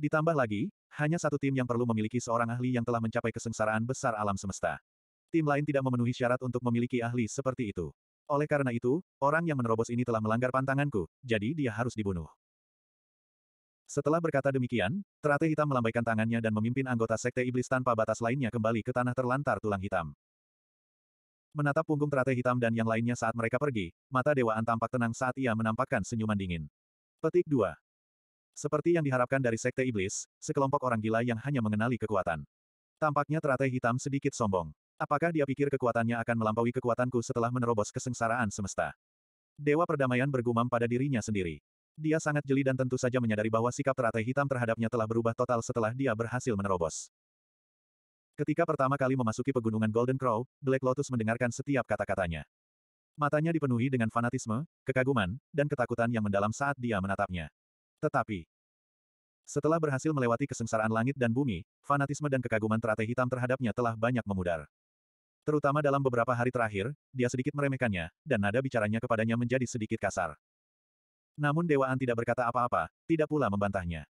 Ditambah lagi, hanya satu tim yang perlu memiliki seorang ahli yang telah mencapai kesengsaraan besar alam semesta. Tim lain tidak memenuhi syarat untuk memiliki ahli seperti itu. Oleh karena itu, orang yang menerobos ini telah melanggar pantanganku, jadi dia harus dibunuh. Setelah berkata demikian, Terate Hitam melambaikan tangannya dan memimpin anggota Sekte Iblis tanpa batas lainnya kembali ke tanah terlantar tulang hitam. Menatap punggung Terate Hitam dan yang lainnya saat mereka pergi, mata Dewaan tampak tenang saat ia menampakkan senyuman dingin. Petik 2. Seperti yang diharapkan dari Sekte Iblis, sekelompok orang gila yang hanya mengenali kekuatan. Tampaknya Terate Hitam sedikit sombong. Apakah dia pikir kekuatannya akan melampaui kekuatanku setelah menerobos kesengsaraan semesta? Dewa perdamaian bergumam pada dirinya sendiri. Dia sangat jeli dan tentu saja menyadari bahwa sikap teratai hitam terhadapnya telah berubah total setelah dia berhasil menerobos. Ketika pertama kali memasuki pegunungan Golden Crow, Black Lotus mendengarkan setiap kata-katanya. Matanya dipenuhi dengan fanatisme, kekaguman, dan ketakutan yang mendalam saat dia menatapnya. Tetapi, setelah berhasil melewati kesengsaraan langit dan bumi, fanatisme dan kekaguman teratai hitam terhadapnya telah banyak memudar. Terutama dalam beberapa hari terakhir, dia sedikit meremehkannya, dan nada bicaranya kepadanya menjadi sedikit kasar. Namun Dewaan tidak berkata apa-apa, tidak pula membantahnya.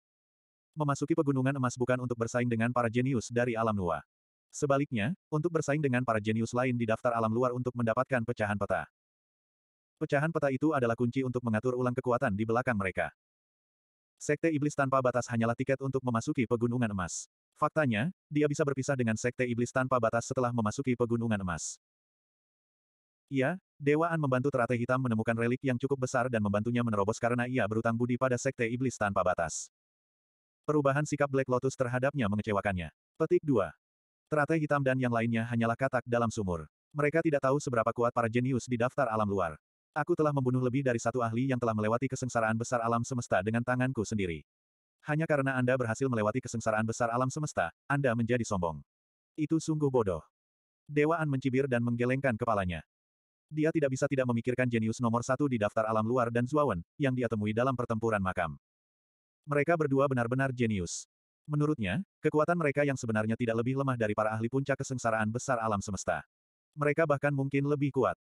Memasuki pegunungan emas bukan untuk bersaing dengan para jenius dari alam Luar. Sebaliknya, untuk bersaing dengan para jenius lain di daftar alam luar untuk mendapatkan pecahan peta. Pecahan peta itu adalah kunci untuk mengatur ulang kekuatan di belakang mereka. Sekte Iblis tanpa batas hanyalah tiket untuk memasuki pegunungan emas. Faktanya, dia bisa berpisah dengan Sekte Iblis tanpa batas setelah memasuki Pegunungan Emas. Ia, Dewaan membantu Teratai Hitam menemukan relik yang cukup besar dan membantunya menerobos karena ia berutang budi pada Sekte Iblis tanpa batas. Perubahan sikap Black Lotus terhadapnya mengecewakannya. Petik 2. Teratai Hitam dan yang lainnya hanyalah katak dalam sumur. Mereka tidak tahu seberapa kuat para jenius di daftar alam luar. Aku telah membunuh lebih dari satu ahli yang telah melewati kesengsaraan besar alam semesta dengan tanganku sendiri. Hanya karena Anda berhasil melewati kesengsaraan besar alam semesta, Anda menjadi sombong. Itu sungguh bodoh. Dewaan mencibir dan menggelengkan kepalanya. Dia tidak bisa tidak memikirkan jenius nomor satu di daftar alam luar dan Zuawan, yang dia temui dalam pertempuran makam. Mereka berdua benar-benar jenius. Menurutnya, kekuatan mereka yang sebenarnya tidak lebih lemah dari para ahli puncak kesengsaraan besar alam semesta. Mereka bahkan mungkin lebih kuat.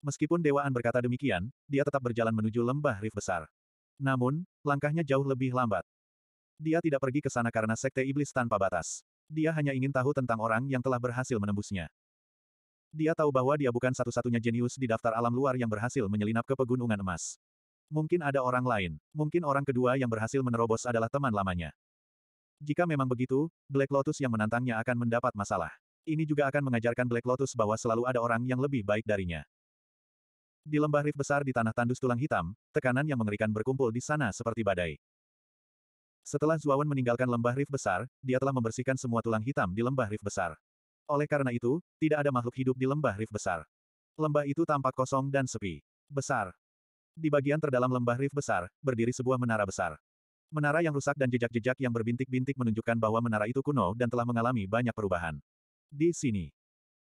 Meskipun Dewaan berkata demikian, dia tetap berjalan menuju lembah rif besar. Namun, langkahnya jauh lebih lambat. Dia tidak pergi ke sana karena sekte iblis tanpa batas. Dia hanya ingin tahu tentang orang yang telah berhasil menembusnya. Dia tahu bahwa dia bukan satu-satunya jenius di daftar alam luar yang berhasil menyelinap ke pegunungan emas. Mungkin ada orang lain, mungkin orang kedua yang berhasil menerobos adalah teman lamanya. Jika memang begitu, Black Lotus yang menantangnya akan mendapat masalah. Ini juga akan mengajarkan Black Lotus bahwa selalu ada orang yang lebih baik darinya. Di lembah rif besar di tanah tandus tulang hitam, tekanan yang mengerikan berkumpul di sana seperti badai. Setelah Zuawan meninggalkan lembah rif besar, dia telah membersihkan semua tulang hitam di lembah rif besar. Oleh karena itu, tidak ada makhluk hidup di lembah rif besar. Lembah itu tampak kosong dan sepi. Besar. Di bagian terdalam lembah rif besar, berdiri sebuah menara besar. Menara yang rusak dan jejak-jejak yang berbintik-bintik menunjukkan bahwa menara itu kuno dan telah mengalami banyak perubahan. Di sini,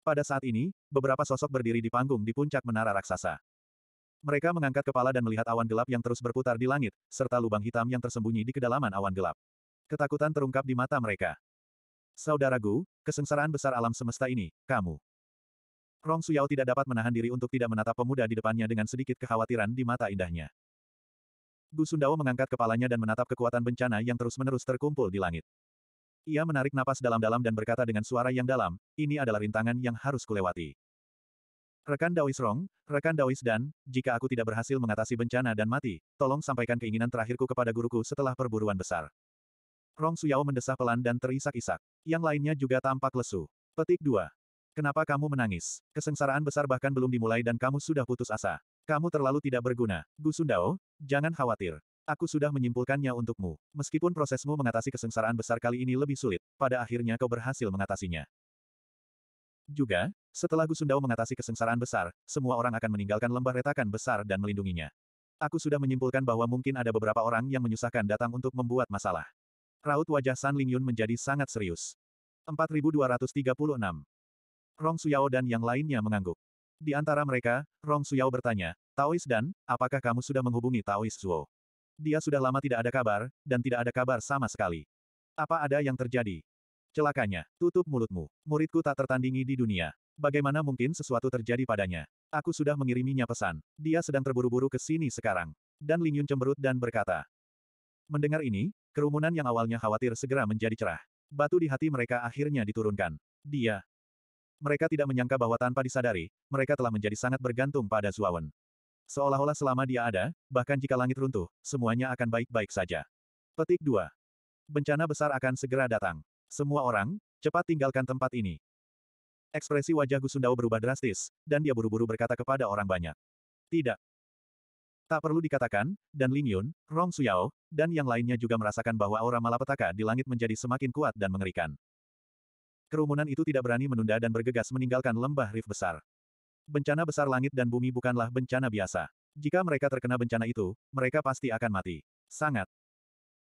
pada saat ini, beberapa sosok berdiri di panggung di puncak menara raksasa. Mereka mengangkat kepala dan melihat awan gelap yang terus berputar di langit, serta lubang hitam yang tersembunyi di kedalaman awan gelap. Ketakutan terungkap di mata mereka. Saudaraku, kesengsaraan besar alam semesta ini, kamu. Rong Suyao tidak dapat menahan diri untuk tidak menatap pemuda di depannya dengan sedikit kekhawatiran di mata indahnya. Gu Sundao mengangkat kepalanya dan menatap kekuatan bencana yang terus-menerus terkumpul di langit. Ia menarik napas dalam-dalam dan berkata dengan suara yang dalam, ini adalah rintangan yang harus kulewati. Rekan Daois Rong, rekan Daois dan, jika aku tidak berhasil mengatasi bencana dan mati, tolong sampaikan keinginan terakhirku kepada guruku setelah perburuan besar. Rong Suyao mendesah pelan dan terisak-isak. Yang lainnya juga tampak lesu. Petik 2. Kenapa kamu menangis? Kesengsaraan besar bahkan belum dimulai dan kamu sudah putus asa. Kamu terlalu tidak berguna. Gu Sundao, jangan khawatir. Aku sudah menyimpulkannya untukmu. Meskipun prosesmu mengatasi kesengsaraan besar kali ini lebih sulit, pada akhirnya kau berhasil mengatasinya. Juga, setelah Gusundao mengatasi kesengsaraan besar, semua orang akan meninggalkan lembah retakan besar dan melindunginya. Aku sudah menyimpulkan bahwa mungkin ada beberapa orang yang menyusahkan datang untuk membuat masalah. Raut wajah San Lingyun menjadi sangat serius. 4236. Rong Suyao dan yang lainnya mengangguk. Di antara mereka, Rong Suyao bertanya, Taois dan, apakah kamu sudah menghubungi Taois Zuo? Dia sudah lama tidak ada kabar, dan tidak ada kabar sama sekali. Apa ada yang terjadi? Celakanya, tutup mulutmu. Muridku tak tertandingi di dunia. Bagaimana mungkin sesuatu terjadi padanya? Aku sudah mengiriminya pesan. Dia sedang terburu-buru ke sini sekarang. Dan Ling Yun cemberut dan berkata. Mendengar ini, kerumunan yang awalnya khawatir segera menjadi cerah. Batu di hati mereka akhirnya diturunkan. Dia, mereka tidak menyangka bahwa tanpa disadari, mereka telah menjadi sangat bergantung pada Zuawan. Seolah-olah selama dia ada, bahkan jika langit runtuh, semuanya akan baik-baik saja. Petik 2. Bencana besar akan segera datang. Semua orang, cepat tinggalkan tempat ini. Ekspresi wajah Gusundao berubah drastis, dan dia buru-buru berkata kepada orang banyak. Tidak. Tak perlu dikatakan, dan Ling Yun, Rong Suyao, dan yang lainnya juga merasakan bahwa aura malapetaka di langit menjadi semakin kuat dan mengerikan. Kerumunan itu tidak berani menunda dan bergegas meninggalkan lembah rif besar. Bencana besar langit dan bumi bukanlah bencana biasa. Jika mereka terkena bencana itu, mereka pasti akan mati. Sangat.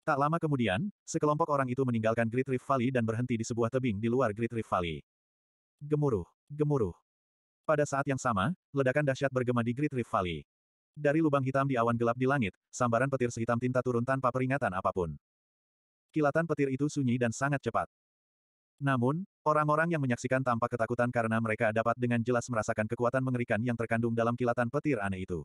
Tak lama kemudian, sekelompok orang itu meninggalkan Great Rift Valley dan berhenti di sebuah tebing di luar Great Rift Valley. Gemuruh, gemuruh. Pada saat yang sama, ledakan dahsyat bergema di Great Rift Valley. Dari lubang hitam di awan gelap di langit, sambaran petir sehitam tinta turun tanpa peringatan apapun. Kilatan petir itu sunyi dan sangat cepat. Namun, orang-orang yang menyaksikan tampak ketakutan karena mereka dapat dengan jelas merasakan kekuatan mengerikan yang terkandung dalam kilatan petir aneh itu.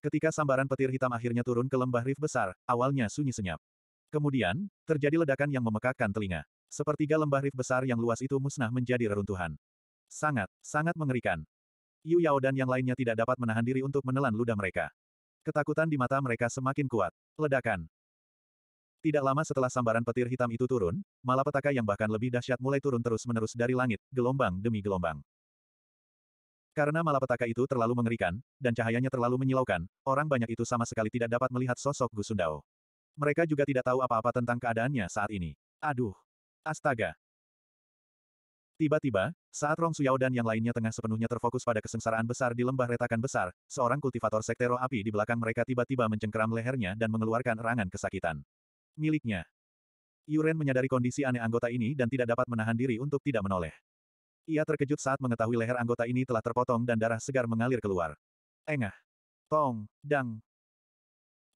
Ketika sambaran petir hitam akhirnya turun ke lembah rif besar, awalnya sunyi senyap. Kemudian, terjadi ledakan yang memekakkan telinga. Sepertiga lembah rif besar yang luas itu musnah menjadi reruntuhan. Sangat, sangat mengerikan. Yu Yao dan yang lainnya tidak dapat menahan diri untuk menelan ludah mereka. Ketakutan di mata mereka semakin kuat. Ledakan. Tidak lama setelah sambaran petir hitam itu turun, malapetaka yang bahkan lebih dahsyat mulai turun terus-menerus dari langit, gelombang demi gelombang. Karena malapetaka itu terlalu mengerikan, dan cahayanya terlalu menyilaukan, orang banyak itu sama sekali tidak dapat melihat sosok Gusundao. Mereka juga tidak tahu apa-apa tentang keadaannya saat ini. Aduh! Astaga! Tiba-tiba, saat Rong Suyao dan yang lainnya tengah sepenuhnya terfokus pada kesengsaraan besar di lembah retakan besar, seorang kultivator sektero api di belakang mereka tiba-tiba mencengkeram lehernya dan mengeluarkan erangan kesakitan miliknya. Yuren menyadari kondisi aneh anggota ini dan tidak dapat menahan diri untuk tidak menoleh. Ia terkejut saat mengetahui leher anggota ini telah terpotong dan darah segar mengalir keluar. Engah. Tong. Dang.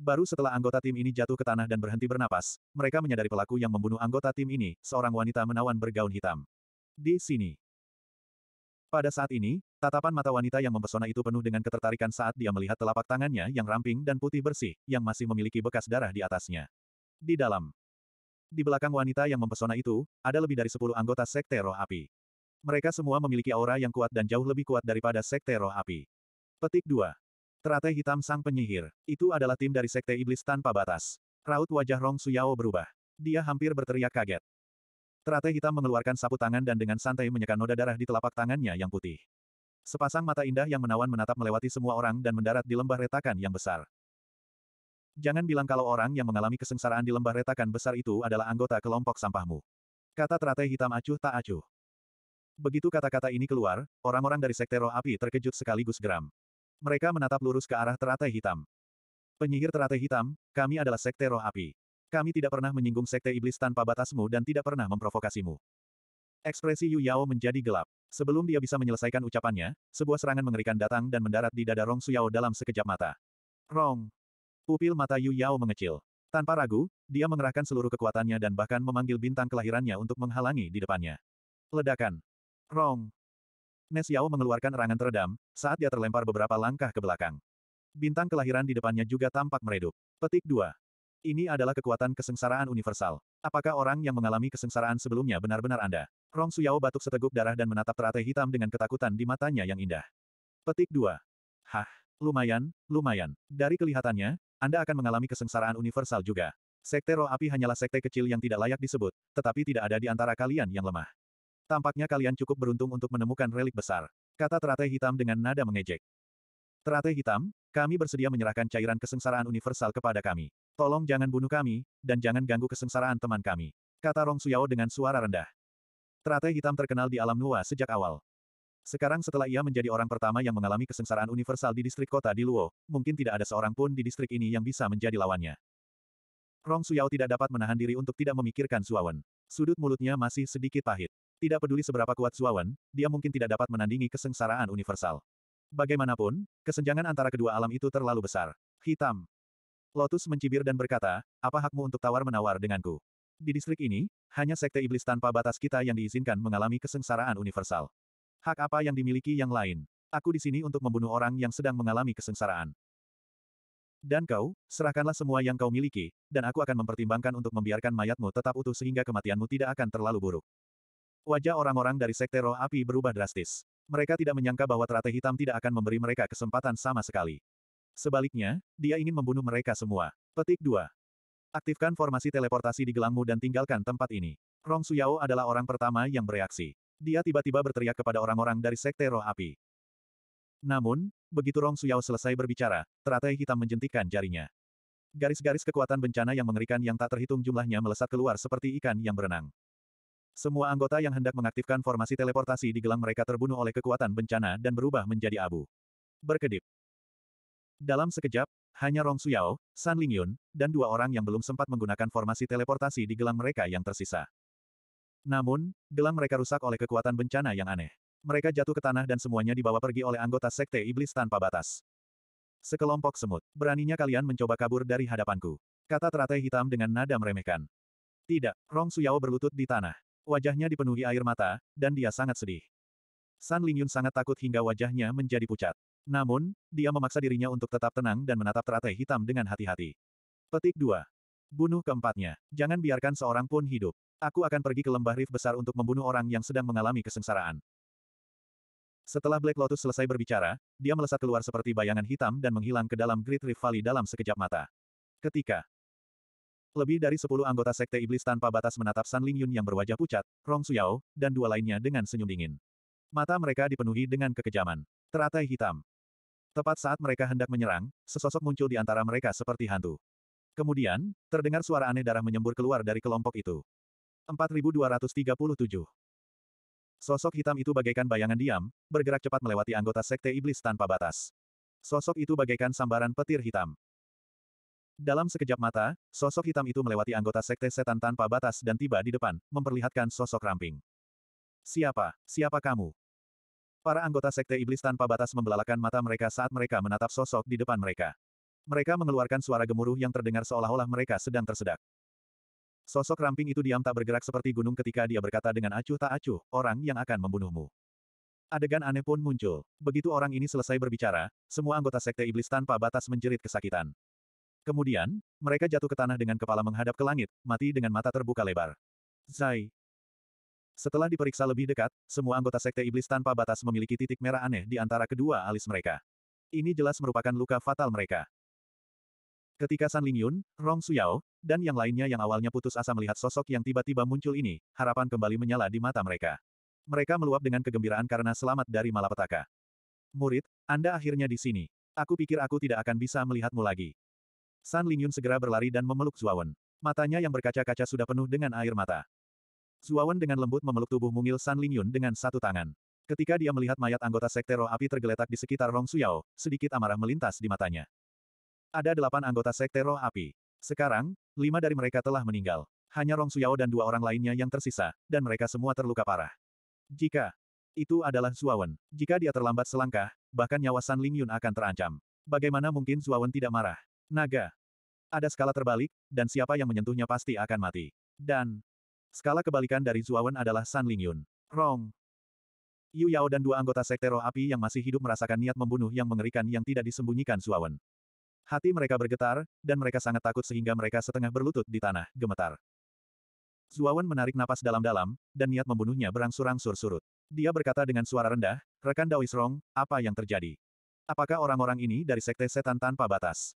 Baru setelah anggota tim ini jatuh ke tanah dan berhenti bernapas, mereka menyadari pelaku yang membunuh anggota tim ini, seorang wanita menawan bergaun hitam. Di sini. Pada saat ini, tatapan mata wanita yang mempesona itu penuh dengan ketertarikan saat dia melihat telapak tangannya yang ramping dan putih bersih, yang masih memiliki bekas darah di atasnya. Di dalam. Di belakang wanita yang mempesona itu, ada lebih dari sepuluh anggota Sekte Roh Api. Mereka semua memiliki aura yang kuat dan jauh lebih kuat daripada Sekte Roh Api. Petik 2. Teratai Hitam Sang Penyihir. Itu adalah tim dari Sekte Iblis Tanpa Batas. Raut wajah Rong Suyao berubah. Dia hampir berteriak kaget. Teratai hitam mengeluarkan sapu tangan dan dengan santai menyekan noda darah di telapak tangannya yang putih. Sepasang mata indah yang menawan menatap melewati semua orang dan mendarat di lembah retakan yang besar. Jangan bilang kalau orang yang mengalami kesengsaraan di lembah retakan besar itu adalah anggota kelompok sampahmu. Kata teratai hitam acuh tak acuh. Begitu kata-kata ini keluar, orang-orang dari sekte roh api terkejut sekaligus geram. Mereka menatap lurus ke arah teratai hitam. Penyihir teratai hitam, kami adalah sekte roh api. Kami tidak pernah menyinggung sekte iblis tanpa batasmu dan tidak pernah memprovokasimu. Ekspresi Yu Yao menjadi gelap. Sebelum dia bisa menyelesaikan ucapannya, sebuah serangan mengerikan datang dan mendarat di dada Rong Suyao dalam sekejap mata. Rong! Pupil mata Yu Yao mengecil. Tanpa ragu, dia mengerahkan seluruh kekuatannya dan bahkan memanggil bintang kelahirannya untuk menghalangi di depannya. Ledakan. Rong. Nes Yao mengeluarkan erangan teredam, saat dia terlempar beberapa langkah ke belakang. Bintang kelahiran di depannya juga tampak meredup. Petik 2. Ini adalah kekuatan kesengsaraan universal. Apakah orang yang mengalami kesengsaraan sebelumnya benar-benar Anda? Rong Suyao batuk seteguk darah dan menatap teratai hitam dengan ketakutan di matanya yang indah. Petik 2. Hah, lumayan, lumayan. Dari kelihatannya, anda akan mengalami kesengsaraan universal juga. Sekte roh api hanyalah sekte kecil yang tidak layak disebut, tetapi tidak ada di antara kalian yang lemah. Tampaknya kalian cukup beruntung untuk menemukan relik besar. Kata teratai hitam dengan nada mengejek. Teratai hitam, kami bersedia menyerahkan cairan kesengsaraan universal kepada kami. Tolong jangan bunuh kami, dan jangan ganggu kesengsaraan teman kami. Kata Rong Suyao dengan suara rendah. Teratai hitam terkenal di alam Nuwa sejak awal. Sekarang setelah ia menjadi orang pertama yang mengalami kesengsaraan universal di distrik kota di Luo, mungkin tidak ada seorang pun di distrik ini yang bisa menjadi lawannya. Rong Suyao tidak dapat menahan diri untuk tidak memikirkan Suawan. Sudut mulutnya masih sedikit pahit. Tidak peduli seberapa kuat Suawan, dia mungkin tidak dapat menandingi kesengsaraan universal. Bagaimanapun, kesenjangan antara kedua alam itu terlalu besar. Hitam. Lotus mencibir dan berkata, apa hakmu untuk tawar-menawar denganku? Di distrik ini, hanya sekte iblis tanpa batas kita yang diizinkan mengalami kesengsaraan universal. Hak apa yang dimiliki yang lain? Aku di sini untuk membunuh orang yang sedang mengalami kesengsaraan. Dan kau, serahkanlah semua yang kau miliki, dan aku akan mempertimbangkan untuk membiarkan mayatmu tetap utuh sehingga kematianmu tidak akan terlalu buruk. Wajah orang-orang dari Sekte Roh Api berubah drastis. Mereka tidak menyangka bahwa Teratai Hitam tidak akan memberi mereka kesempatan sama sekali. Sebaliknya, dia ingin membunuh mereka semua. Petik 2. Aktifkan formasi teleportasi di gelangmu dan tinggalkan tempat ini. Rong Suyao adalah orang pertama yang bereaksi dia tiba-tiba berteriak kepada orang-orang dari Sekte Roh Api. Namun, begitu Rong Suyao selesai berbicara, teratai hitam menjentikan jarinya. Garis-garis kekuatan bencana yang mengerikan yang tak terhitung jumlahnya melesat keluar seperti ikan yang berenang. Semua anggota yang hendak mengaktifkan formasi teleportasi di gelang mereka terbunuh oleh kekuatan bencana dan berubah menjadi abu. Berkedip. Dalam sekejap, hanya Rong Suyao, San Lingyun, dan dua orang yang belum sempat menggunakan formasi teleportasi di gelang mereka yang tersisa. Namun, gelang mereka rusak oleh kekuatan bencana yang aneh. Mereka jatuh ke tanah dan semuanya dibawa pergi oleh anggota sekte iblis tanpa batas. Sekelompok semut, beraninya kalian mencoba kabur dari hadapanku. Kata teratai hitam dengan nada meremehkan. Tidak, Rong Suyao berlutut di tanah. Wajahnya dipenuhi air mata, dan dia sangat sedih. San Lingyun sangat takut hingga wajahnya menjadi pucat. Namun, dia memaksa dirinya untuk tetap tenang dan menatap teratai hitam dengan hati-hati. Petik 2. Bunuh keempatnya. Jangan biarkan seorang pun hidup. Aku akan pergi ke lembah Rift besar untuk membunuh orang yang sedang mengalami kesengsaraan. Setelah Black Lotus selesai berbicara, dia melesat keluar seperti bayangan hitam dan menghilang ke dalam Great Rift Valley dalam sekejap mata. Ketika lebih dari sepuluh anggota Sekte Iblis tanpa batas menatap San Ling Yun yang berwajah pucat, Rong Suyao, dan dua lainnya dengan senyum dingin. Mata mereka dipenuhi dengan kekejaman. Teratai hitam. Tepat saat mereka hendak menyerang, sesosok muncul di antara mereka seperti hantu. Kemudian, terdengar suara aneh darah menyembur keluar dari kelompok itu. 4237. Sosok hitam itu bagaikan bayangan diam, bergerak cepat melewati anggota sekte iblis tanpa batas. Sosok itu bagaikan sambaran petir hitam. Dalam sekejap mata, sosok hitam itu melewati anggota sekte setan tanpa batas dan tiba di depan, memperlihatkan sosok ramping. Siapa? Siapa kamu? Para anggota sekte iblis tanpa batas membelalakan mata mereka saat mereka menatap sosok di depan mereka. Mereka mengeluarkan suara gemuruh yang terdengar seolah-olah mereka sedang tersedak. Sosok ramping itu diam tak bergerak seperti gunung ketika dia berkata dengan acuh tak acuh, orang yang akan membunuhmu. Adegan aneh pun muncul. Begitu orang ini selesai berbicara, semua anggota sekte iblis tanpa batas menjerit kesakitan. Kemudian, mereka jatuh ke tanah dengan kepala menghadap ke langit, mati dengan mata terbuka lebar. Zai. Setelah diperiksa lebih dekat, semua anggota sekte iblis tanpa batas memiliki titik merah aneh di antara kedua alis mereka. Ini jelas merupakan luka fatal mereka. Ketika San Lingyun, Rong Suyao, dan yang lainnya yang awalnya putus asa melihat sosok yang tiba-tiba muncul ini, harapan kembali menyala di mata mereka. Mereka meluap dengan kegembiraan karena selamat dari malapetaka. Murid, Anda akhirnya di sini. Aku pikir aku tidak akan bisa melihatmu lagi. San Lingyun segera berlari dan memeluk Zuawan. Matanya yang berkaca-kaca sudah penuh dengan air mata. Zuawan dengan lembut memeluk tubuh mungil San Lingyun dengan satu tangan. Ketika dia melihat mayat anggota sekte roh api tergeletak di sekitar Rong Suyao, sedikit amarah melintas di matanya. Ada delapan anggota sekte roh api. Sekarang, lima dari mereka telah meninggal. Hanya Rong Suyao dan dua orang lainnya yang tersisa, dan mereka semua terluka parah. Jika itu adalah Zuawan, jika dia terlambat selangkah, bahkan nyawa San Ling Yun akan terancam. Bagaimana mungkin Zuawan tidak marah? Naga. Ada skala terbalik, dan siapa yang menyentuhnya pasti akan mati. Dan, skala kebalikan dari Zuawan adalah San Ling Yun. Rong. Yu Yao dan dua anggota Sekte Roh Api yang masih hidup merasakan niat membunuh yang mengerikan yang tidak disembunyikan Zuawan. Hati mereka bergetar, dan mereka sangat takut sehingga mereka setengah berlutut di tanah, gemetar. Zuawan menarik napas dalam-dalam, dan niat membunuhnya berangsur-angsur surut. Dia berkata dengan suara rendah, rekan Daois Rong, apa yang terjadi? Apakah orang-orang ini dari sekte setan tanpa batas?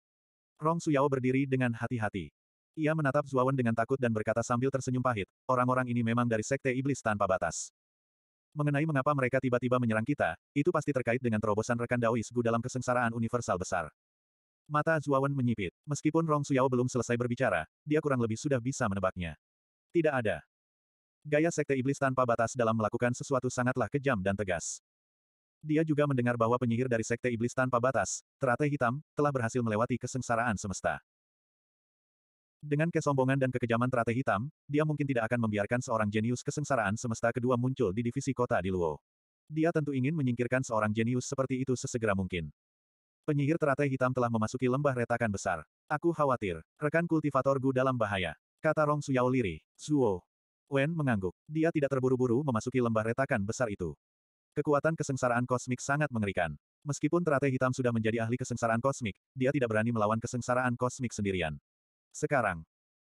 Rong Suyao berdiri dengan hati-hati. Ia menatap Zuawan dengan takut dan berkata sambil tersenyum pahit, orang-orang ini memang dari sekte iblis tanpa batas. Mengenai mengapa mereka tiba-tiba menyerang kita, itu pasti terkait dengan terobosan rekan Daois Gu dalam kesengsaraan universal besar. Mata Zuawan menyipit. Meskipun Rong Suyao belum selesai berbicara, dia kurang lebih sudah bisa menebaknya. Tidak ada. Gaya sekte iblis tanpa batas dalam melakukan sesuatu sangatlah kejam dan tegas. Dia juga mendengar bahwa penyihir dari sekte iblis tanpa batas, teratai hitam, telah berhasil melewati kesengsaraan semesta. Dengan kesombongan dan kekejaman teratai hitam, dia mungkin tidak akan membiarkan seorang jenius kesengsaraan semesta kedua muncul di divisi kota di Luo. Dia tentu ingin menyingkirkan seorang jenius seperti itu sesegera mungkin. Penyihir teratai hitam telah memasuki lembah retakan besar. Aku khawatir, rekan kultivator Gu dalam bahaya. Kata Rong Suyao Liri. Zuo. Wen mengangguk. Dia tidak terburu-buru memasuki lembah retakan besar itu. Kekuatan kesengsaraan kosmik sangat mengerikan. Meskipun teratai hitam sudah menjadi ahli kesengsaraan kosmik, dia tidak berani melawan kesengsaraan kosmik sendirian. Sekarang,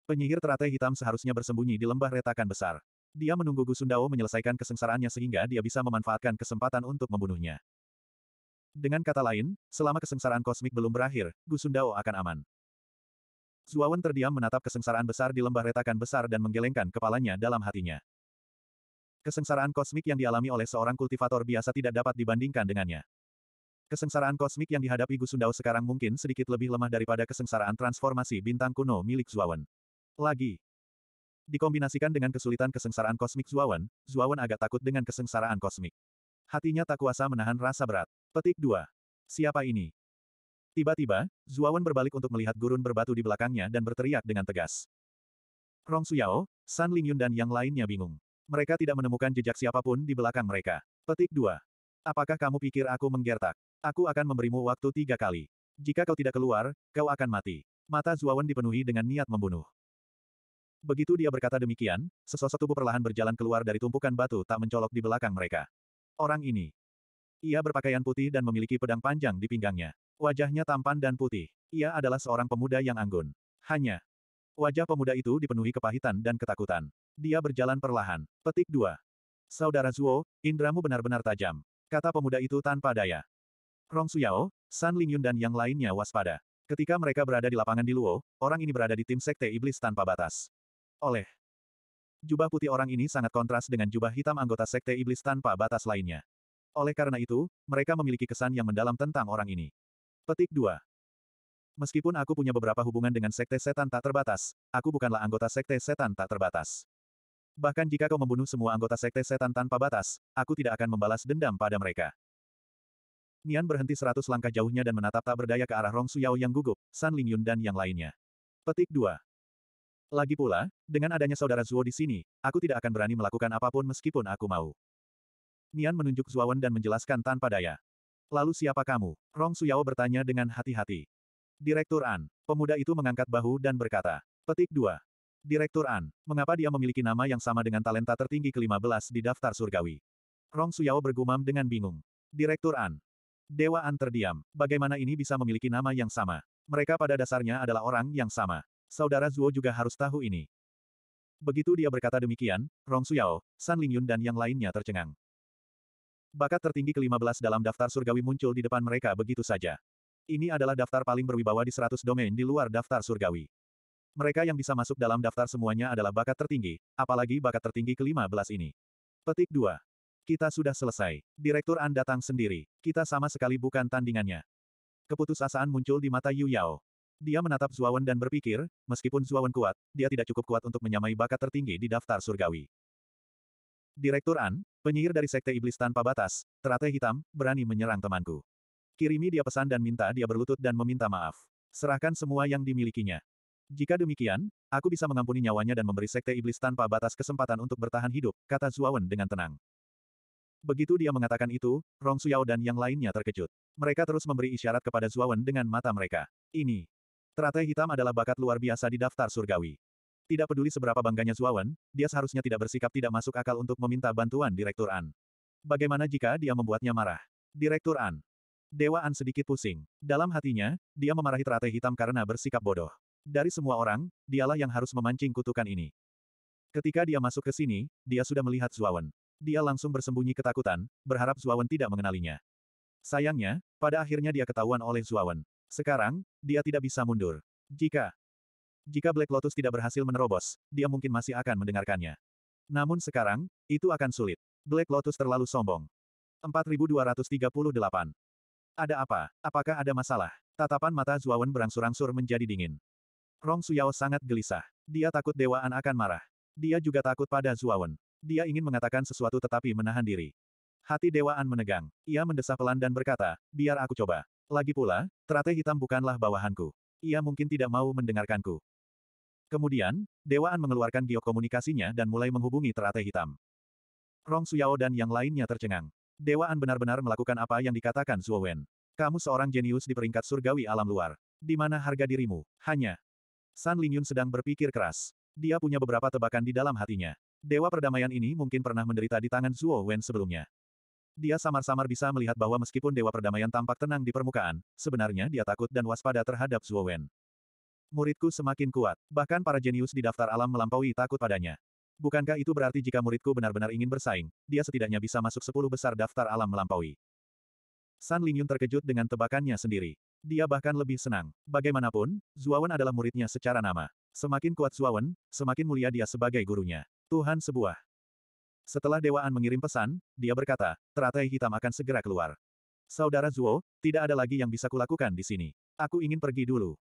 penyihir teratai hitam seharusnya bersembunyi di lembah retakan besar. Dia menunggu Gusundao menyelesaikan kesengsaraannya sehingga dia bisa memanfaatkan kesempatan untuk membunuhnya. Dengan kata lain, selama kesengsaraan kosmik belum berakhir, Gusundao akan aman. Zuawan terdiam menatap kesengsaraan besar di lembah retakan besar dan menggelengkan kepalanya dalam hatinya. Kesengsaraan kosmik yang dialami oleh seorang kultivator biasa tidak dapat dibandingkan dengannya. Kesengsaraan kosmik yang dihadapi Gusundao sekarang mungkin sedikit lebih lemah daripada kesengsaraan transformasi bintang kuno milik Zuawan. Lagi, Dikombinasikan dengan kesulitan kesengsaraan kosmik Zuawan, Zuawan agak takut dengan kesengsaraan kosmik. Hatinya tak kuasa menahan rasa berat. Petik 2. Siapa ini? Tiba-tiba, Zuawan berbalik untuk melihat gurun berbatu di belakangnya dan berteriak dengan tegas. Rong Suyao, San Lingyun dan yang lainnya bingung. Mereka tidak menemukan jejak siapapun di belakang mereka. Petik 2. Apakah kamu pikir aku menggertak? Aku akan memberimu waktu tiga kali. Jika kau tidak keluar, kau akan mati. Mata Zuawan dipenuhi dengan niat membunuh. Begitu dia berkata demikian, sesosok tubuh perlahan berjalan keluar dari tumpukan batu tak mencolok di belakang mereka. Orang ini, ia berpakaian putih dan memiliki pedang panjang di pinggangnya. Wajahnya tampan dan putih. Ia adalah seorang pemuda yang anggun. Hanya. Wajah pemuda itu dipenuhi kepahitan dan ketakutan. Dia berjalan perlahan. Petik 2. Saudara Zuo, indramu benar-benar tajam. Kata pemuda itu tanpa daya. Rong Suyao, San Lingyun dan yang lainnya waspada. Ketika mereka berada di lapangan di Luo, orang ini berada di tim sekte iblis tanpa batas. Oleh. Jubah putih orang ini sangat kontras dengan jubah hitam anggota sekte iblis tanpa batas lainnya. Oleh karena itu, mereka memiliki kesan yang mendalam tentang orang ini. Petik 2. Meskipun aku punya beberapa hubungan dengan sekte setan tak terbatas, aku bukanlah anggota sekte setan tak terbatas. Bahkan jika kau membunuh semua anggota sekte setan tanpa batas, aku tidak akan membalas dendam pada mereka. Nian berhenti seratus langkah jauhnya dan menatap tak berdaya ke arah Rong Suyao yang gugup, San Lingyun dan yang lainnya. Petik 2. Lagi pula, dengan adanya saudara Zuo di sini, aku tidak akan berani melakukan apapun meskipun aku mau. Nian menunjuk Zuawan dan menjelaskan tanpa daya. Lalu siapa kamu? Rong Suyao bertanya dengan hati-hati. Direktur An. Pemuda itu mengangkat bahu dan berkata. Petik 2. Direktur An. Mengapa dia memiliki nama yang sama dengan talenta tertinggi ke-15 di daftar surgawi? Rong Suyao bergumam dengan bingung. Direktur An. Dewa An terdiam. Bagaimana ini bisa memiliki nama yang sama? Mereka pada dasarnya adalah orang yang sama. Saudara Zuo juga harus tahu ini. Begitu dia berkata demikian, Rong Suyao, San Lingyun dan yang lainnya tercengang. Bakat tertinggi ke-15 dalam daftar surgawi muncul di depan mereka begitu saja. Ini adalah daftar paling berwibawa di 100 domain di luar daftar surgawi. Mereka yang bisa masuk dalam daftar semuanya adalah bakat tertinggi, apalagi bakat tertinggi ke-15 ini. Petik 2. Kita sudah selesai. Direktur An datang sendiri. Kita sama sekali bukan tandingannya. Keputusasaan muncul di mata Yu Yao. Dia menatap Zuawan dan berpikir, meskipun Zuawan kuat, dia tidak cukup kuat untuk menyamai bakat tertinggi di daftar surgawi. Direktur An, penyihir dari Sekte Iblis Tanpa Batas, teratai hitam, berani menyerang temanku. Kirimi dia pesan dan minta dia berlutut dan meminta maaf. Serahkan semua yang dimilikinya. Jika demikian, aku bisa mengampuni nyawanya dan memberi Sekte Iblis Tanpa Batas kesempatan untuk bertahan hidup, kata Zuawan dengan tenang. Begitu dia mengatakan itu, Rong Suyao dan yang lainnya terkejut. Mereka terus memberi isyarat kepada Zuawan dengan mata mereka. Ini. Teratai hitam adalah bakat luar biasa di daftar surgawi. Tidak peduli seberapa bangganya Zuawan, dia seharusnya tidak bersikap tidak masuk akal untuk meminta bantuan Direktur An. Bagaimana jika dia membuatnya marah? Direktur An. Dewa An sedikit pusing. Dalam hatinya, dia memarahi teratai hitam karena bersikap bodoh. Dari semua orang, dialah yang harus memancing kutukan ini. Ketika dia masuk ke sini, dia sudah melihat Zuawan. Dia langsung bersembunyi ketakutan, berharap Zuawan tidak mengenalinya. Sayangnya, pada akhirnya dia ketahuan oleh Zuawan. Sekarang, dia tidak bisa mundur. Jika jika Black Lotus tidak berhasil menerobos, dia mungkin masih akan mendengarkannya. Namun sekarang, itu akan sulit. Black Lotus terlalu sombong. 4238. Ada apa? Apakah ada masalah? Tatapan mata Zuawan berangsur-angsur menjadi dingin. Rong Suyao sangat gelisah. Dia takut Dewaan akan marah. Dia juga takut pada Zuawan. Dia ingin mengatakan sesuatu tetapi menahan diri. Hati Dewaan menegang. Ia mendesah pelan dan berkata, biar aku coba. Lagi pula, Trate hitam bukanlah bawahanku. Ia mungkin tidak mau mendengarkanku. Kemudian, Dewaan mengeluarkan geokomunikasinya dan mulai menghubungi teratai hitam. Rong Suyao dan yang lainnya tercengang. Dewaan benar-benar melakukan apa yang dikatakan Zuo Wen. Kamu seorang jenius di peringkat surgawi alam luar. Di mana harga dirimu? Hanya. San Lingyun sedang berpikir keras. Dia punya beberapa tebakan di dalam hatinya. Dewa perdamaian ini mungkin pernah menderita di tangan Zuo Wen sebelumnya. Dia samar-samar bisa melihat bahwa meskipun Dewa Perdamaian tampak tenang di permukaan, sebenarnya dia takut dan waspada terhadap Zuo Wen. Muridku semakin kuat. Bahkan para jenius di daftar alam melampaui takut padanya. Bukankah itu berarti jika muridku benar-benar ingin bersaing, dia setidaknya bisa masuk sepuluh besar daftar alam melampaui? San Lingyun terkejut dengan tebakannya sendiri. Dia bahkan lebih senang. Bagaimanapun, Zuawan adalah muridnya secara nama. Semakin kuat Zuawan, semakin mulia dia sebagai gurunya. Tuhan sebuah. Setelah Dewaan mengirim pesan, dia berkata, teratai hitam akan segera keluar. Saudara Zuo, tidak ada lagi yang bisa kulakukan di sini. Aku ingin pergi dulu.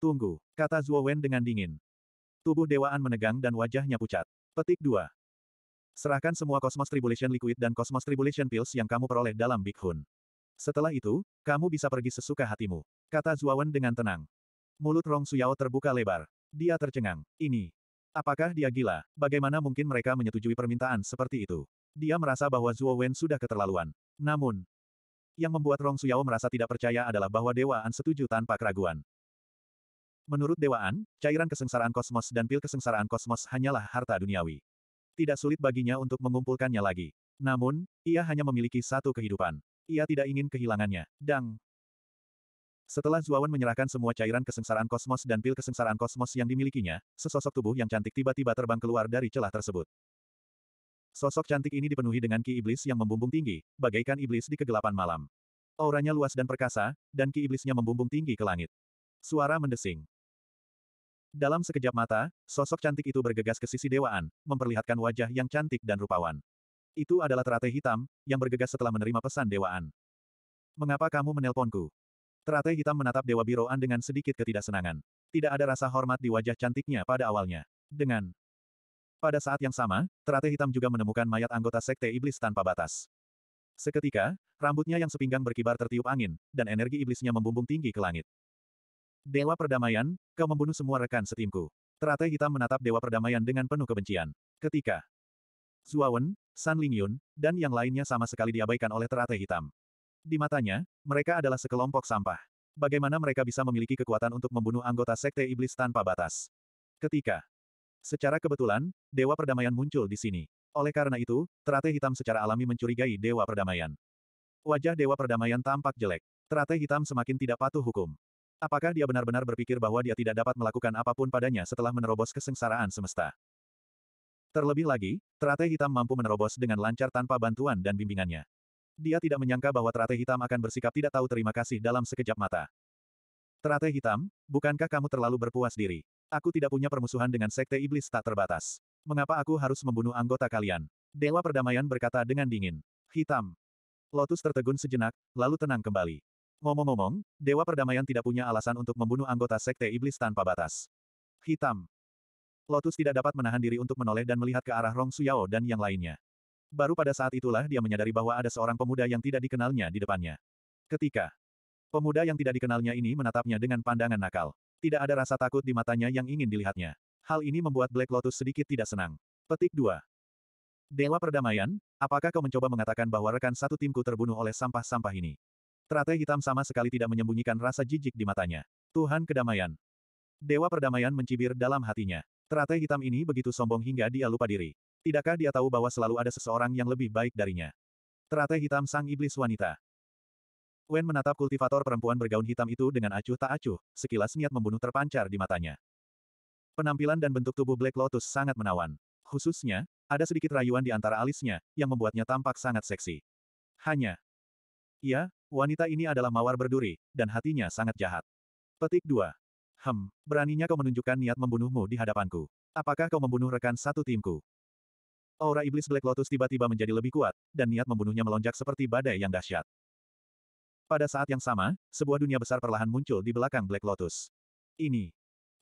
Tunggu, kata Zuo Wen dengan dingin. Tubuh Dewaan menegang dan wajahnya pucat. Petik 2. Serahkan semua Cosmos Tribulation Liquid dan Cosmos Tribulation Pills yang kamu peroleh dalam Big Hun. Setelah itu, kamu bisa pergi sesuka hatimu. Kata Zuo Wen dengan tenang. Mulut Rong Suyao terbuka lebar. Dia tercengang. Ini. Apakah dia gila? Bagaimana mungkin mereka menyetujui permintaan seperti itu? Dia merasa bahwa Zuo Wen sudah keterlaluan. Namun, yang membuat Rong Suyao merasa tidak percaya adalah bahwa Dewaan setuju tanpa keraguan. Menurut Dewaan, cairan kesengsaraan kosmos dan pil kesengsaraan kosmos hanyalah harta duniawi. Tidak sulit baginya untuk mengumpulkannya lagi. Namun, ia hanya memiliki satu kehidupan. Ia tidak ingin kehilangannya. Dang! Setelah Zuawan menyerahkan semua cairan kesengsaraan kosmos dan pil kesengsaraan kosmos yang dimilikinya, sesosok tubuh yang cantik tiba-tiba terbang keluar dari celah tersebut. Sosok cantik ini dipenuhi dengan ki iblis yang membumbung tinggi, bagaikan iblis di kegelapan malam. Auranya luas dan perkasa, dan ki iblisnya membumbung tinggi ke langit. Suara mendesing. Dalam sekejap mata, sosok cantik itu bergegas ke sisi dewaan, memperlihatkan wajah yang cantik dan rupawan. Itu adalah Terate hitam, yang bergegas setelah menerima pesan dewaan. Mengapa kamu menelponku? Terate hitam menatap Dewa Biroan dengan sedikit ketidaksenangan. Tidak ada rasa hormat di wajah cantiknya pada awalnya. Dengan pada saat yang sama, Terate hitam juga menemukan mayat anggota Sekte Iblis tanpa batas. Seketika, rambutnya yang sepinggang berkibar tertiup angin, dan energi iblisnya membumbung tinggi ke langit. Dewa Perdamaian, kau membunuh semua rekan setimku. Teratai hitam menatap Dewa Perdamaian dengan penuh kebencian. Ketika Zuawan, San Lingyun, dan yang lainnya sama sekali diabaikan oleh teratai hitam. Di matanya, mereka adalah sekelompok sampah. Bagaimana mereka bisa memiliki kekuatan untuk membunuh anggota Sekte Iblis tanpa batas? Ketika Secara kebetulan, Dewa Perdamaian muncul di sini. Oleh karena itu, teratai hitam secara alami mencurigai Dewa Perdamaian. Wajah Dewa Perdamaian tampak jelek. Teratai hitam semakin tidak patuh hukum. Apakah dia benar-benar berpikir bahwa dia tidak dapat melakukan apapun padanya setelah menerobos kesengsaraan semesta? Terlebih lagi, teratai hitam mampu menerobos dengan lancar tanpa bantuan dan bimbingannya. Dia tidak menyangka bahwa teratai hitam akan bersikap tidak tahu terima kasih dalam sekejap mata. Teratai hitam, bukankah kamu terlalu berpuas diri? Aku tidak punya permusuhan dengan sekte iblis tak terbatas. Mengapa aku harus membunuh anggota kalian? Dewa perdamaian berkata dengan dingin. Hitam. Lotus tertegun sejenak, lalu tenang kembali. Ngomong-ngomong, Dewa Perdamaian tidak punya alasan untuk membunuh anggota Sekte Iblis tanpa batas. Hitam. Lotus tidak dapat menahan diri untuk menoleh dan melihat ke arah Rong Suyao dan yang lainnya. Baru pada saat itulah dia menyadari bahwa ada seorang pemuda yang tidak dikenalnya di depannya. Ketika pemuda yang tidak dikenalnya ini menatapnya dengan pandangan nakal. Tidak ada rasa takut di matanya yang ingin dilihatnya. Hal ini membuat Black Lotus sedikit tidak senang. Petik 2. Dewa Perdamaian, apakah kau mencoba mengatakan bahwa rekan satu timku terbunuh oleh sampah-sampah ini? Teratai hitam sama sekali tidak menyembunyikan rasa jijik di matanya. Tuhan kedamaian. Dewa perdamaian mencibir dalam hatinya. Teratai hitam ini begitu sombong hingga dia lupa diri. Tidakkah dia tahu bahwa selalu ada seseorang yang lebih baik darinya? Teratai hitam sang iblis wanita. Wen menatap kultivator perempuan bergaun hitam itu dengan acuh tak acuh, sekilas niat membunuh terpancar di matanya. Penampilan dan bentuk tubuh Black Lotus sangat menawan. Khususnya, ada sedikit rayuan di antara alisnya, yang membuatnya tampak sangat seksi. Hanya, Iya, wanita ini adalah mawar berduri, dan hatinya sangat jahat. Petik 2. Hem, beraninya kau menunjukkan niat membunuhmu di hadapanku. Apakah kau membunuh rekan satu timku? Aura iblis Black Lotus tiba-tiba menjadi lebih kuat, dan niat membunuhnya melonjak seperti badai yang dahsyat. Pada saat yang sama, sebuah dunia besar perlahan muncul di belakang Black Lotus. Ini.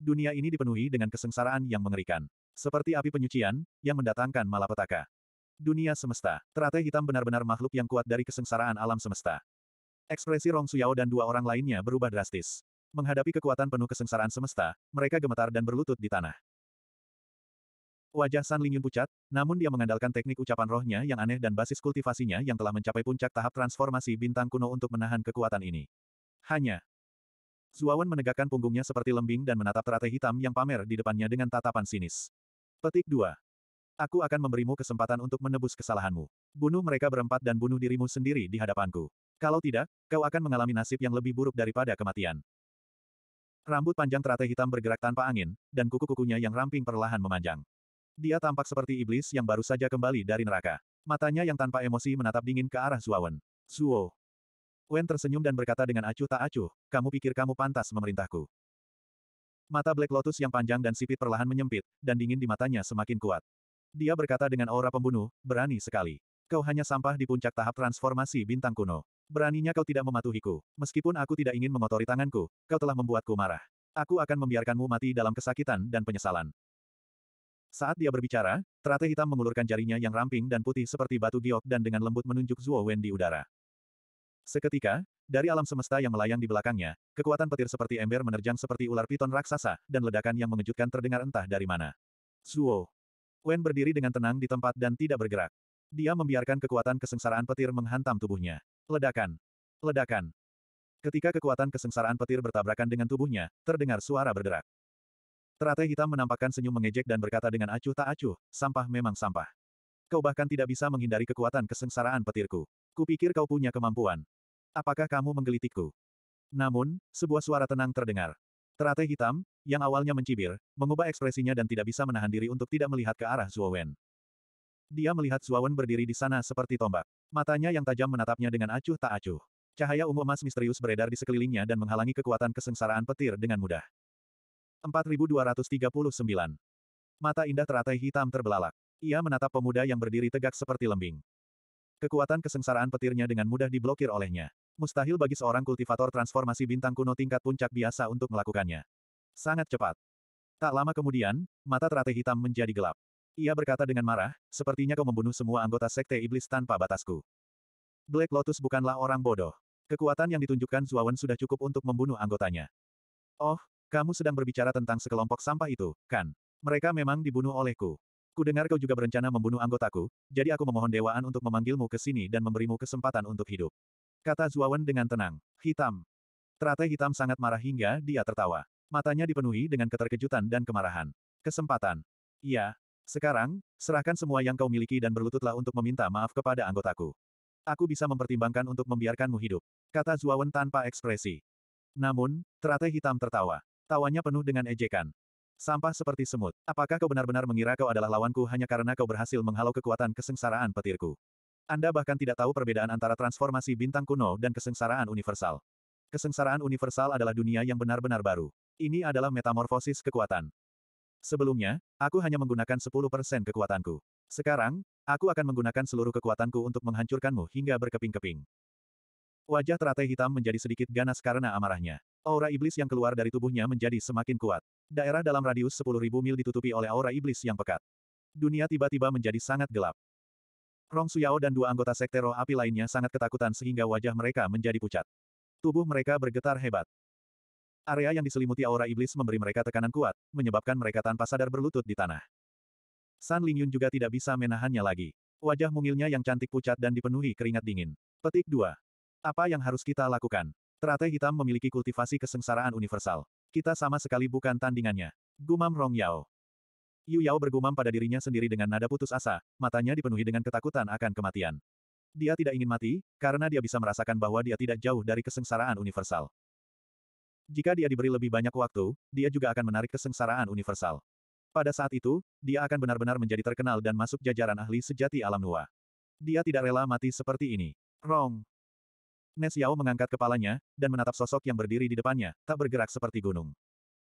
Dunia ini dipenuhi dengan kesengsaraan yang mengerikan. Seperti api penyucian, yang mendatangkan malapetaka. Dunia semesta. Teratai hitam benar-benar makhluk yang kuat dari kesengsaraan alam semesta. Ekspresi Rong Suyao dan dua orang lainnya berubah drastis. Menghadapi kekuatan penuh kesengsaraan semesta, mereka gemetar dan berlutut di tanah. Wajah San Lingyun pucat, namun dia mengandalkan teknik ucapan rohnya yang aneh dan basis kultivasinya yang telah mencapai puncak tahap transformasi bintang kuno untuk menahan kekuatan ini. Hanya. Zuawan menegakkan punggungnya seperti lembing dan menatap teratai hitam yang pamer di depannya dengan tatapan sinis. Petik 2. Aku akan memberimu kesempatan untuk menebus kesalahanmu. Bunuh mereka berempat dan bunuh dirimu sendiri di hadapanku. Kalau tidak, kau akan mengalami nasib yang lebih buruk daripada kematian. Rambut panjang teratai hitam bergerak tanpa angin, dan kuku-kukunya yang ramping perlahan memanjang. Dia tampak seperti iblis yang baru saja kembali dari neraka. Matanya yang tanpa emosi menatap dingin ke arah Zuawan. Zuo. Wen tersenyum dan berkata dengan acuh tak acuh, kamu pikir kamu pantas memerintahku. Mata Black Lotus yang panjang dan sipit perlahan menyempit, dan dingin di matanya semakin kuat. Dia berkata dengan aura pembunuh, berani sekali. Kau hanya sampah di puncak tahap transformasi bintang kuno. Beraninya kau tidak mematuhiku. Meskipun aku tidak ingin mengotori tanganku, kau telah membuatku marah. Aku akan membiarkanmu mati dalam kesakitan dan penyesalan. Saat dia berbicara, terate hitam mengulurkan jarinya yang ramping dan putih seperti batu giok dan dengan lembut menunjuk Zuo Wen di udara. Seketika, dari alam semesta yang melayang di belakangnya, kekuatan petir seperti ember menerjang seperti ular piton raksasa, dan ledakan yang mengejutkan terdengar entah dari mana. Zuo Wen berdiri dengan tenang di tempat dan tidak bergerak. Dia membiarkan kekuatan kesengsaraan petir menghantam tubuhnya. Ledakan! Ledakan! Ketika kekuatan kesengsaraan petir bertabrakan dengan tubuhnya, terdengar suara berderak. Teratai hitam menampakkan senyum mengejek dan berkata dengan acuh tak acuh, sampah memang sampah. Kau bahkan tidak bisa menghindari kekuatan kesengsaraan petirku. Kupikir kau punya kemampuan. Apakah kamu menggelitikku? Namun, sebuah suara tenang terdengar. Teratai hitam, yang awalnya mencibir, mengubah ekspresinya dan tidak bisa menahan diri untuk tidak melihat ke arah Zuowen. Dia melihat Zuowen berdiri di sana seperti tombak. Matanya yang tajam menatapnya dengan acuh tak acuh. Cahaya ungu emas misterius beredar di sekelilingnya dan menghalangi kekuatan kesengsaraan petir dengan mudah. 4239. Mata indah teratai hitam terbelalak. Ia menatap pemuda yang berdiri tegak seperti lembing. Kekuatan kesengsaraan petirnya dengan mudah diblokir olehnya. Mustahil bagi seorang kultivator transformasi bintang kuno tingkat puncak biasa untuk melakukannya. Sangat cepat. Tak lama kemudian, mata teratai hitam menjadi gelap. Ia berkata dengan marah, sepertinya kau membunuh semua anggota sekte iblis tanpa batasku. Black Lotus bukanlah orang bodoh. Kekuatan yang ditunjukkan Zuawan sudah cukup untuk membunuh anggotanya. Oh, kamu sedang berbicara tentang sekelompok sampah itu, kan? Mereka memang dibunuh olehku. Kudengar kau juga berencana membunuh anggotaku, jadi aku memohon Dewaan untuk memanggilmu ke sini dan memberimu kesempatan untuk hidup. Kata Zuawan dengan tenang. Hitam. Teratai hitam sangat marah hingga dia tertawa. Matanya dipenuhi dengan keterkejutan dan kemarahan. Kesempatan. Iya. Sekarang, serahkan semua yang kau miliki dan berlututlah untuk meminta maaf kepada anggotaku. Aku bisa mempertimbangkan untuk membiarkanmu hidup. Kata Zuawan tanpa ekspresi. Namun, teratai hitam tertawa. Tawanya penuh dengan ejekan. Sampah seperti semut. Apakah kau benar-benar mengira kau adalah lawanku hanya karena kau berhasil menghalau kekuatan kesengsaraan petirku? Anda bahkan tidak tahu perbedaan antara transformasi bintang kuno dan kesengsaraan universal. Kesengsaraan universal adalah dunia yang benar-benar baru. Ini adalah metamorfosis kekuatan. Sebelumnya, aku hanya menggunakan 10% kekuatanku. Sekarang, aku akan menggunakan seluruh kekuatanku untuk menghancurkanmu hingga berkeping-keping. Wajah teratai hitam menjadi sedikit ganas karena amarahnya. Aura iblis yang keluar dari tubuhnya menjadi semakin kuat. Daerah dalam radius 10.000 mil ditutupi oleh aura iblis yang pekat. Dunia tiba-tiba menjadi sangat gelap. Rong Suyao dan dua anggota Sekte Roh Api lainnya sangat ketakutan sehingga wajah mereka menjadi pucat. Tubuh mereka bergetar hebat. Area yang diselimuti aura iblis memberi mereka tekanan kuat, menyebabkan mereka tanpa sadar berlutut di tanah. San Lingyun juga tidak bisa menahannya lagi. Wajah mungilnya yang cantik pucat dan dipenuhi keringat dingin. Petik 2. Apa yang harus kita lakukan? Teratai hitam memiliki kultivasi kesengsaraan universal. Kita sama sekali bukan tandingannya. Gumam Rong Yao. Yu Yao bergumam pada dirinya sendiri dengan nada putus asa, matanya dipenuhi dengan ketakutan akan kematian. Dia tidak ingin mati, karena dia bisa merasakan bahwa dia tidak jauh dari kesengsaraan universal. Jika dia diberi lebih banyak waktu, dia juga akan menarik kesengsaraan universal. Pada saat itu, dia akan benar-benar menjadi terkenal dan masuk jajaran ahli sejati alam nua. Dia tidak rela mati seperti ini. Rong. Nes Yao mengangkat kepalanya, dan menatap sosok yang berdiri di depannya, tak bergerak seperti gunung.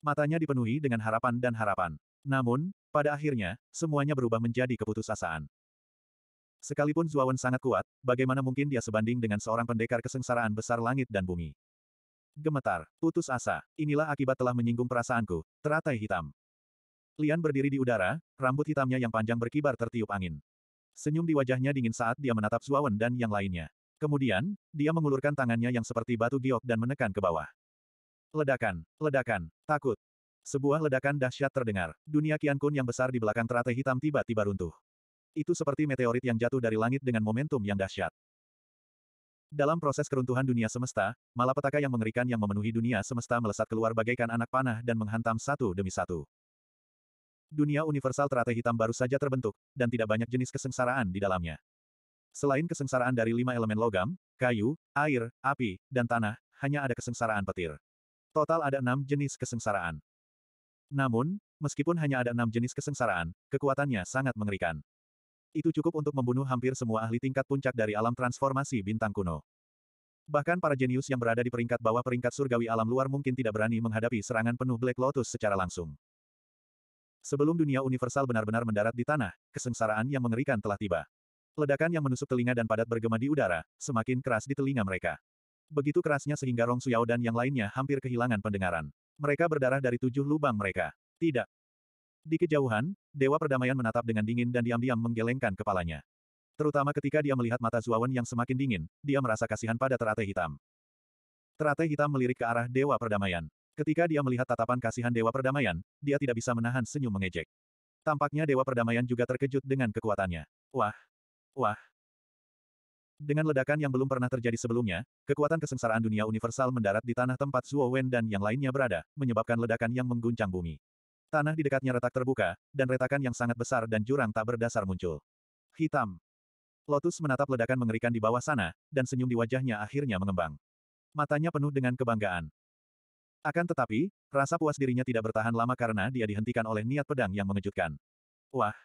Matanya dipenuhi dengan harapan dan harapan. Namun, pada akhirnya, semuanya berubah menjadi keputusasaan. Sekalipun Zuawan sangat kuat, bagaimana mungkin dia sebanding dengan seorang pendekar kesengsaraan besar langit dan bumi? Gemetar, putus asa, inilah akibat telah menyinggung perasaanku, teratai hitam. Lian berdiri di udara, rambut hitamnya yang panjang berkibar tertiup angin. Senyum di wajahnya dingin saat dia menatap Zuawan dan yang lainnya. Kemudian, dia mengulurkan tangannya yang seperti batu giok dan menekan ke bawah. Ledakan, ledakan, takut. Sebuah ledakan dahsyat terdengar. Dunia Kian Kun yang besar di belakang teratai hitam tiba-tiba runtuh. Itu seperti meteorit yang jatuh dari langit dengan momentum yang dahsyat. Dalam proses keruntuhan dunia semesta, malapetaka yang mengerikan yang memenuhi dunia semesta melesat keluar bagaikan anak panah dan menghantam satu demi satu. Dunia universal teratai hitam baru saja terbentuk, dan tidak banyak jenis kesengsaraan di dalamnya. Selain kesengsaraan dari lima elemen logam, kayu, air, api, dan tanah, hanya ada kesengsaraan petir. Total ada enam jenis kesengsaraan. Namun, meskipun hanya ada enam jenis kesengsaraan, kekuatannya sangat mengerikan. Itu cukup untuk membunuh hampir semua ahli tingkat puncak dari alam transformasi bintang kuno. Bahkan para jenius yang berada di peringkat bawah peringkat surgawi alam luar mungkin tidak berani menghadapi serangan penuh Black Lotus secara langsung. Sebelum dunia universal benar-benar mendarat di tanah, kesengsaraan yang mengerikan telah tiba. Ledakan yang menusuk telinga dan padat bergema di udara, semakin keras di telinga mereka. Begitu kerasnya sehingga Rong Suyao dan yang lainnya hampir kehilangan pendengaran. Mereka berdarah dari tujuh lubang mereka. Tidak. Di kejauhan, Dewa Perdamaian menatap dengan dingin dan diam-diam menggelengkan kepalanya. Terutama ketika dia melihat mata Zuawan yang semakin dingin, dia merasa kasihan pada teratai hitam. Teratai hitam melirik ke arah Dewa Perdamaian. Ketika dia melihat tatapan kasihan Dewa Perdamaian, dia tidak bisa menahan senyum mengejek. Tampaknya Dewa Perdamaian juga terkejut dengan kekuatannya. Wah! Wah! Dengan ledakan yang belum pernah terjadi sebelumnya, kekuatan kesengsaraan dunia universal mendarat di tanah tempat Zuo Wen dan yang lainnya berada, menyebabkan ledakan yang mengguncang bumi. Tanah di dekatnya retak terbuka, dan retakan yang sangat besar dan jurang tak berdasar muncul. Hitam. Lotus menatap ledakan mengerikan di bawah sana, dan senyum di wajahnya akhirnya mengembang. Matanya penuh dengan kebanggaan. Akan tetapi, rasa puas dirinya tidak bertahan lama karena dia dihentikan oleh niat pedang yang mengejutkan. Wah,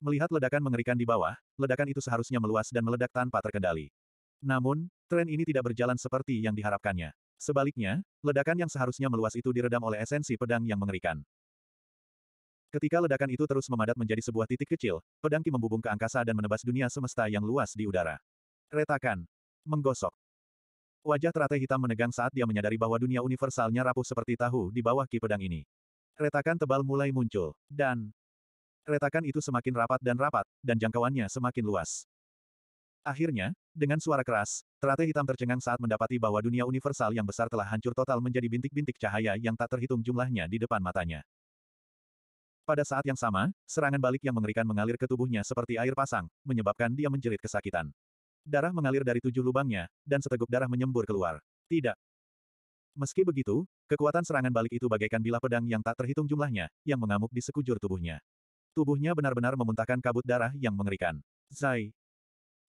Melihat ledakan mengerikan di bawah, ledakan itu seharusnya meluas dan meledak tanpa terkendali. Namun, tren ini tidak berjalan seperti yang diharapkannya. Sebaliknya, ledakan yang seharusnya meluas itu diredam oleh esensi pedang yang mengerikan. Ketika ledakan itu terus memadat menjadi sebuah titik kecil, pedang Ki membubung ke angkasa dan menebas dunia semesta yang luas di udara. Retakan. Menggosok. Wajah teratai hitam menegang saat dia menyadari bahwa dunia universalnya rapuh seperti tahu di bawah Ki pedang ini. Retakan tebal mulai muncul, dan Retakan itu semakin rapat dan rapat, dan jangkauannya semakin luas. Akhirnya, dengan suara keras, teratai hitam tercengang saat mendapati bahwa dunia universal yang besar telah hancur total menjadi bintik-bintik cahaya yang tak terhitung jumlahnya di depan matanya. Pada saat yang sama, serangan balik yang mengerikan mengalir ke tubuhnya seperti air pasang, menyebabkan dia menjerit kesakitan. Darah mengalir dari tujuh lubangnya, dan seteguk darah menyembur keluar. Tidak. Meski begitu, kekuatan serangan balik itu bagaikan bilah pedang yang tak terhitung jumlahnya, yang mengamuk di sekujur tubuhnya. Tubuhnya benar-benar memuntahkan kabut darah yang mengerikan. Zai.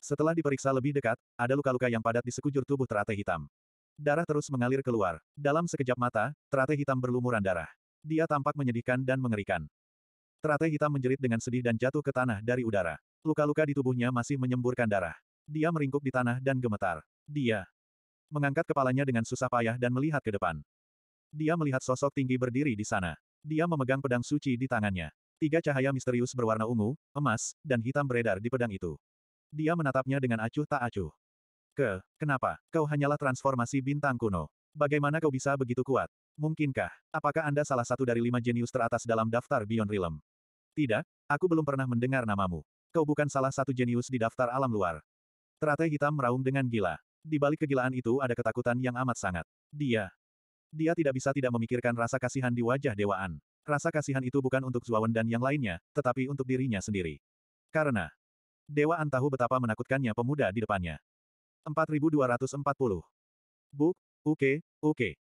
Setelah diperiksa lebih dekat, ada luka-luka yang padat di sekujur tubuh teratai hitam. Darah terus mengalir keluar. Dalam sekejap mata, teratai hitam berlumuran darah. Dia tampak menyedihkan dan mengerikan. Teratai hitam menjerit dengan sedih dan jatuh ke tanah dari udara. Luka-luka di tubuhnya masih menyemburkan darah. Dia meringkuk di tanah dan gemetar. Dia mengangkat kepalanya dengan susah payah dan melihat ke depan. Dia melihat sosok tinggi berdiri di sana. Dia memegang pedang suci di tangannya. Tiga cahaya misterius berwarna ungu, emas, dan hitam beredar di pedang itu. Dia menatapnya dengan acuh tak acuh. Ke, kenapa? Kau hanyalah transformasi bintang kuno. Bagaimana kau bisa begitu kuat? Mungkinkah? Apakah Anda salah satu dari lima jenius teratas dalam daftar Beyond Realm? Tidak, aku belum pernah mendengar namamu. Kau bukan salah satu jenius di daftar alam luar. Teratai hitam meraung dengan gila. Di balik kegilaan itu ada ketakutan yang amat sangat. Dia. Dia tidak bisa tidak memikirkan rasa kasihan di wajah dewaan. Rasa kasihan itu bukan untuk Zuawan dan yang lainnya, tetapi untuk dirinya sendiri. Karena Dewa tahu betapa menakutkannya pemuda di depannya. 4240. Buk, Oke, oke.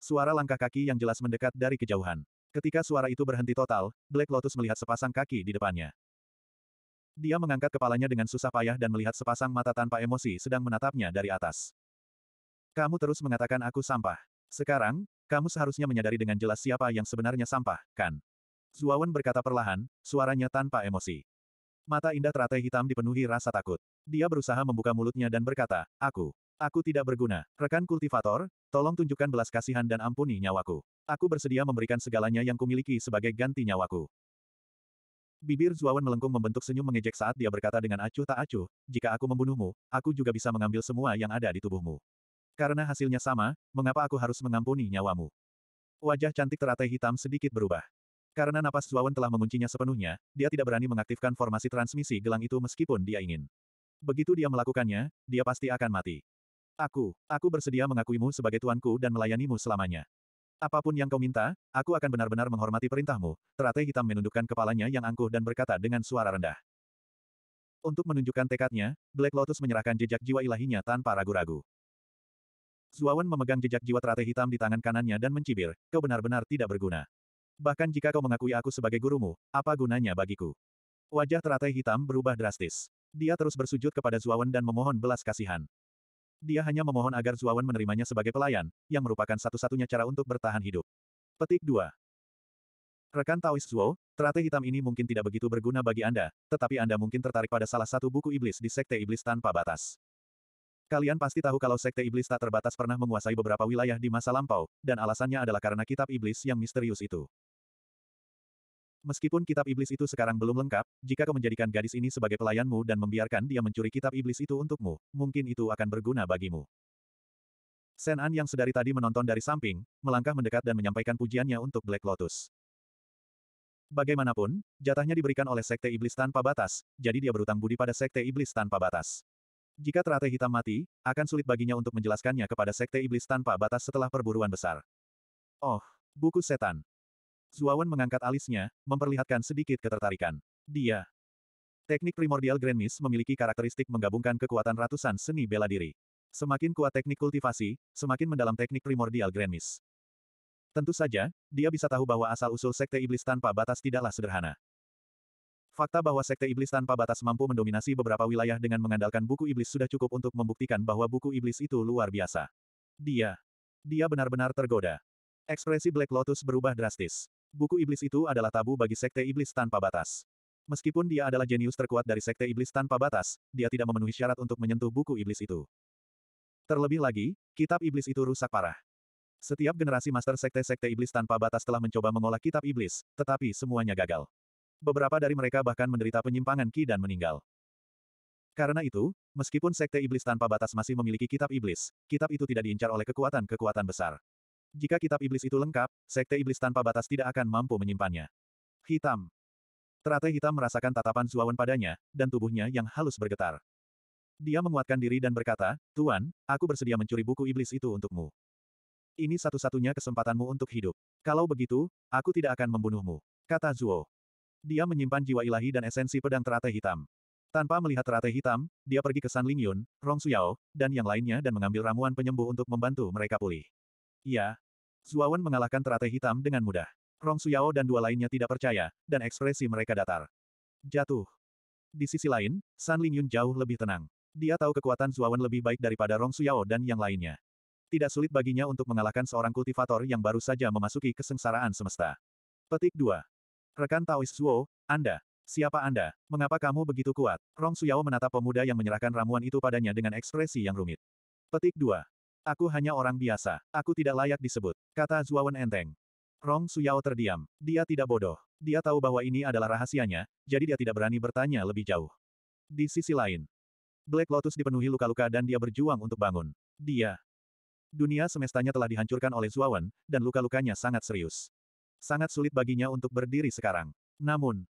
Suara langkah kaki yang jelas mendekat dari kejauhan. Ketika suara itu berhenti total, Black Lotus melihat sepasang kaki di depannya. Dia mengangkat kepalanya dengan susah payah dan melihat sepasang mata tanpa emosi sedang menatapnya dari atas. Kamu terus mengatakan aku sampah. Sekarang, kamu seharusnya menyadari dengan jelas siapa yang sebenarnya sampah, kan? Zuawan berkata perlahan, suaranya tanpa emosi. Mata indah teratai hitam dipenuhi rasa takut. Dia berusaha membuka mulutnya dan berkata, Aku. Aku tidak berguna. Rekan kultivator, tolong tunjukkan belas kasihan dan ampuni nyawaku. Aku bersedia memberikan segalanya yang kumiliki sebagai ganti nyawaku. Bibir Zuawan melengkung membentuk senyum mengejek saat dia berkata dengan acuh tak acuh, jika aku membunuhmu, aku juga bisa mengambil semua yang ada di tubuhmu. Karena hasilnya sama, mengapa aku harus mengampuni nyawamu? Wajah cantik teratai hitam sedikit berubah. Karena napas Zuawan telah menguncinya sepenuhnya, dia tidak berani mengaktifkan formasi transmisi gelang itu meskipun dia ingin. Begitu dia melakukannya, dia pasti akan mati. Aku, aku bersedia mengakuimu sebagai tuanku dan melayanimu selamanya. Apapun yang kau minta, aku akan benar-benar menghormati perintahmu. Teratai hitam menundukkan kepalanya yang angkuh dan berkata dengan suara rendah. Untuk menunjukkan tekadnya, Black Lotus menyerahkan jejak jiwa ilahinya tanpa ragu-ragu. Zuawan memegang jejak jiwa teratai hitam di tangan kanannya dan mencibir, kau benar-benar tidak berguna. Bahkan jika kau mengakui aku sebagai gurumu, apa gunanya bagiku? Wajah teratai hitam berubah drastis. Dia terus bersujud kepada Zuawan dan memohon belas kasihan. Dia hanya memohon agar Zuawan menerimanya sebagai pelayan, yang merupakan satu-satunya cara untuk bertahan hidup. Petik 2. Rekan Taois Zuo, teratai hitam ini mungkin tidak begitu berguna bagi Anda, tetapi Anda mungkin tertarik pada salah satu buku iblis di Sekte Iblis Tanpa Batas. Kalian pasti tahu kalau Sekte Iblis tak terbatas pernah menguasai beberapa wilayah di masa lampau, dan alasannya adalah karena kitab iblis yang misterius itu. Meskipun kitab iblis itu sekarang belum lengkap, jika kau menjadikan gadis ini sebagai pelayanmu dan membiarkan dia mencuri kitab iblis itu untukmu, mungkin itu akan berguna bagimu. Sen An yang sedari tadi menonton dari samping, melangkah mendekat dan menyampaikan pujiannya untuk Black Lotus. Bagaimanapun, jatahnya diberikan oleh Sekte Iblis tanpa batas, jadi dia berutang budi pada Sekte Iblis tanpa batas. Jika teratai hitam mati, akan sulit baginya untuk menjelaskannya kepada sekte iblis tanpa batas setelah perburuan besar. Oh, buku setan. Zuawan mengangkat alisnya, memperlihatkan sedikit ketertarikan. Dia. Teknik primordial Grand Miss memiliki karakteristik menggabungkan kekuatan ratusan seni bela diri. Semakin kuat teknik kultivasi, semakin mendalam teknik primordial Grand Miss. Tentu saja, dia bisa tahu bahwa asal-usul sekte iblis tanpa batas tidaklah sederhana. Fakta bahwa Sekte Iblis tanpa batas mampu mendominasi beberapa wilayah dengan mengandalkan buku iblis sudah cukup untuk membuktikan bahwa buku iblis itu luar biasa. Dia. Dia benar-benar tergoda. Ekspresi Black Lotus berubah drastis. Buku iblis itu adalah tabu bagi Sekte Iblis tanpa batas. Meskipun dia adalah jenius terkuat dari Sekte Iblis tanpa batas, dia tidak memenuhi syarat untuk menyentuh buku iblis itu. Terlebih lagi, kitab iblis itu rusak parah. Setiap generasi master sekte-sekte iblis tanpa batas telah mencoba mengolah kitab iblis, tetapi semuanya gagal. Beberapa dari mereka bahkan menderita penyimpangan ki dan meninggal. Karena itu, meskipun Sekte Iblis tanpa batas masih memiliki kitab iblis, kitab itu tidak diincar oleh kekuatan-kekuatan besar. Jika kitab iblis itu lengkap, Sekte Iblis tanpa batas tidak akan mampu menyimpannya. Hitam. Teratai hitam merasakan tatapan Zuawan padanya, dan tubuhnya yang halus bergetar. Dia menguatkan diri dan berkata, Tuan, aku bersedia mencuri buku iblis itu untukmu. Ini satu-satunya kesempatanmu untuk hidup. Kalau begitu, aku tidak akan membunuhmu. Kata Zuo. Dia menyimpan jiwa ilahi dan esensi pedang teratai hitam. Tanpa melihat teratai hitam, dia pergi ke San Lingyun, Rong Suyao, dan yang lainnya dan mengambil ramuan penyembuh untuk membantu mereka pulih. Iya. Zuawan mengalahkan teratai hitam dengan mudah. Rong Suyao dan dua lainnya tidak percaya, dan ekspresi mereka datar. Jatuh. Di sisi lain, San Lingyun jauh lebih tenang. Dia tahu kekuatan Zuawan lebih baik daripada Rong Suyao dan yang lainnya. Tidak sulit baginya untuk mengalahkan seorang kultivator yang baru saja memasuki kesengsaraan semesta. Petik 2. Rekan Taois Zuo, Anda. Siapa Anda? Mengapa kamu begitu kuat? Rong Suyao menatap pemuda yang menyerahkan ramuan itu padanya dengan ekspresi yang rumit. Petik 2. Aku hanya orang biasa. Aku tidak layak disebut. Kata Wen enteng. Rong Suyao terdiam. Dia tidak bodoh. Dia tahu bahwa ini adalah rahasianya, jadi dia tidak berani bertanya lebih jauh. Di sisi lain, Black Lotus dipenuhi luka-luka dan dia berjuang untuk bangun. Dia. Dunia semestanya telah dihancurkan oleh Zuawan, dan luka-lukanya sangat serius. Sangat sulit baginya untuk berdiri sekarang. Namun,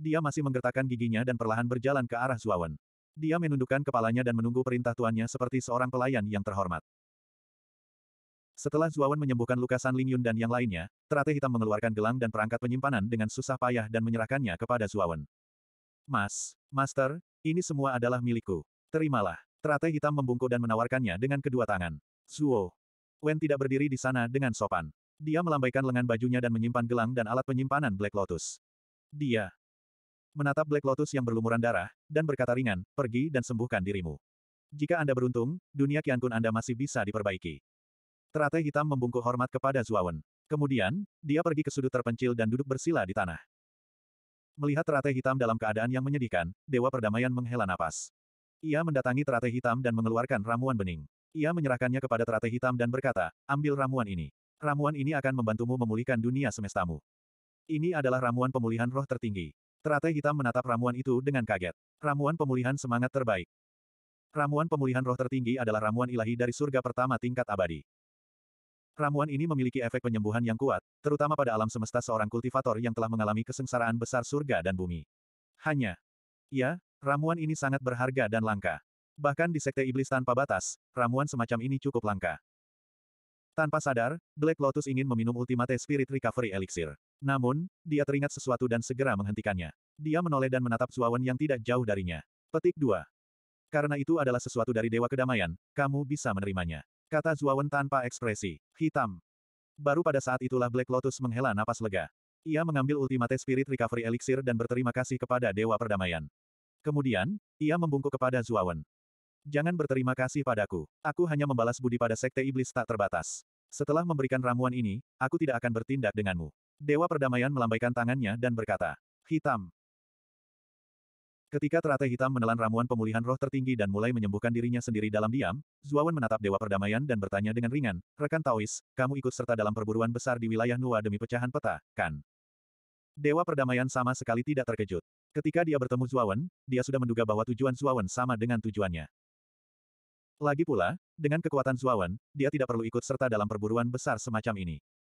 dia masih menggertakkan giginya dan perlahan berjalan ke arah Zuawan. Dia menundukkan kepalanya dan menunggu perintah tuannya seperti seorang pelayan yang terhormat. Setelah Zuawan menyembuhkan luka San Lingyun dan yang lainnya, Terate Hitam mengeluarkan gelang dan perangkat penyimpanan dengan susah payah dan menyerahkannya kepada Zuawan. Mas, Master, ini semua adalah milikku. Terimalah. Terate Hitam membungkuk dan menawarkannya dengan kedua tangan. Zuo. Wen tidak berdiri di sana dengan sopan. Dia melambaikan lengan bajunya dan menyimpan gelang dan alat penyimpanan Black Lotus. Dia menatap Black Lotus yang berlumuran darah, dan berkata ringan, pergi dan sembuhkan dirimu. Jika Anda beruntung, dunia Qiankun Anda masih bisa diperbaiki. Teratai hitam membungkuk hormat kepada Zuawan. Kemudian, dia pergi ke sudut terpencil dan duduk bersila di tanah. Melihat teratai hitam dalam keadaan yang menyedihkan, Dewa Perdamaian menghela napas. Ia mendatangi teratai hitam dan mengeluarkan ramuan bening. Ia menyerahkannya kepada teratai hitam dan berkata, ambil ramuan ini. Ramuan ini akan membantumu memulihkan dunia semestamu. Ini adalah ramuan pemulihan roh tertinggi. Teratai hitam menatap ramuan itu dengan kaget. Ramuan pemulihan semangat terbaik. Ramuan pemulihan roh tertinggi adalah ramuan ilahi dari surga pertama tingkat abadi. Ramuan ini memiliki efek penyembuhan yang kuat, terutama pada alam semesta seorang kultivator yang telah mengalami kesengsaraan besar surga dan bumi. Hanya, ya, ramuan ini sangat berharga dan langka. Bahkan di Sekte Iblis Tanpa Batas, ramuan semacam ini cukup langka. Tanpa sadar, Black Lotus ingin meminum Ultimate Spirit Recovery Elixir. Namun, dia teringat sesuatu dan segera menghentikannya. Dia menoleh dan menatap Zuawan yang tidak jauh darinya. Petik 2. Karena itu adalah sesuatu dari Dewa Kedamaian, kamu bisa menerimanya. Kata Zuawan tanpa ekspresi. Hitam. Baru pada saat itulah Black Lotus menghela napas lega. Ia mengambil Ultimate Spirit Recovery Elixir dan berterima kasih kepada Dewa Perdamaian. Kemudian, ia membungkuk kepada Zuawan. Jangan berterima kasih padaku. Aku hanya membalas budi pada Sekte Iblis tak terbatas. Setelah memberikan ramuan ini, aku tidak akan bertindak denganmu. Dewa perdamaian melambaikan tangannya dan berkata, Hitam. Ketika teratai hitam menelan ramuan pemulihan roh tertinggi dan mulai menyembuhkan dirinya sendiri dalam diam, Zuawan menatap Dewa Perdamaian dan bertanya dengan ringan, Rekan Taois, kamu ikut serta dalam perburuan besar di wilayah Nua demi pecahan peta, kan? Dewa Perdamaian sama sekali tidak terkejut. Ketika dia bertemu Zuawan, dia sudah menduga bahwa tujuan Zuawan sama dengan tujuannya. Lagi pula, dengan kekuatan Zuawan, dia tidak perlu ikut serta dalam perburuan besar semacam ini.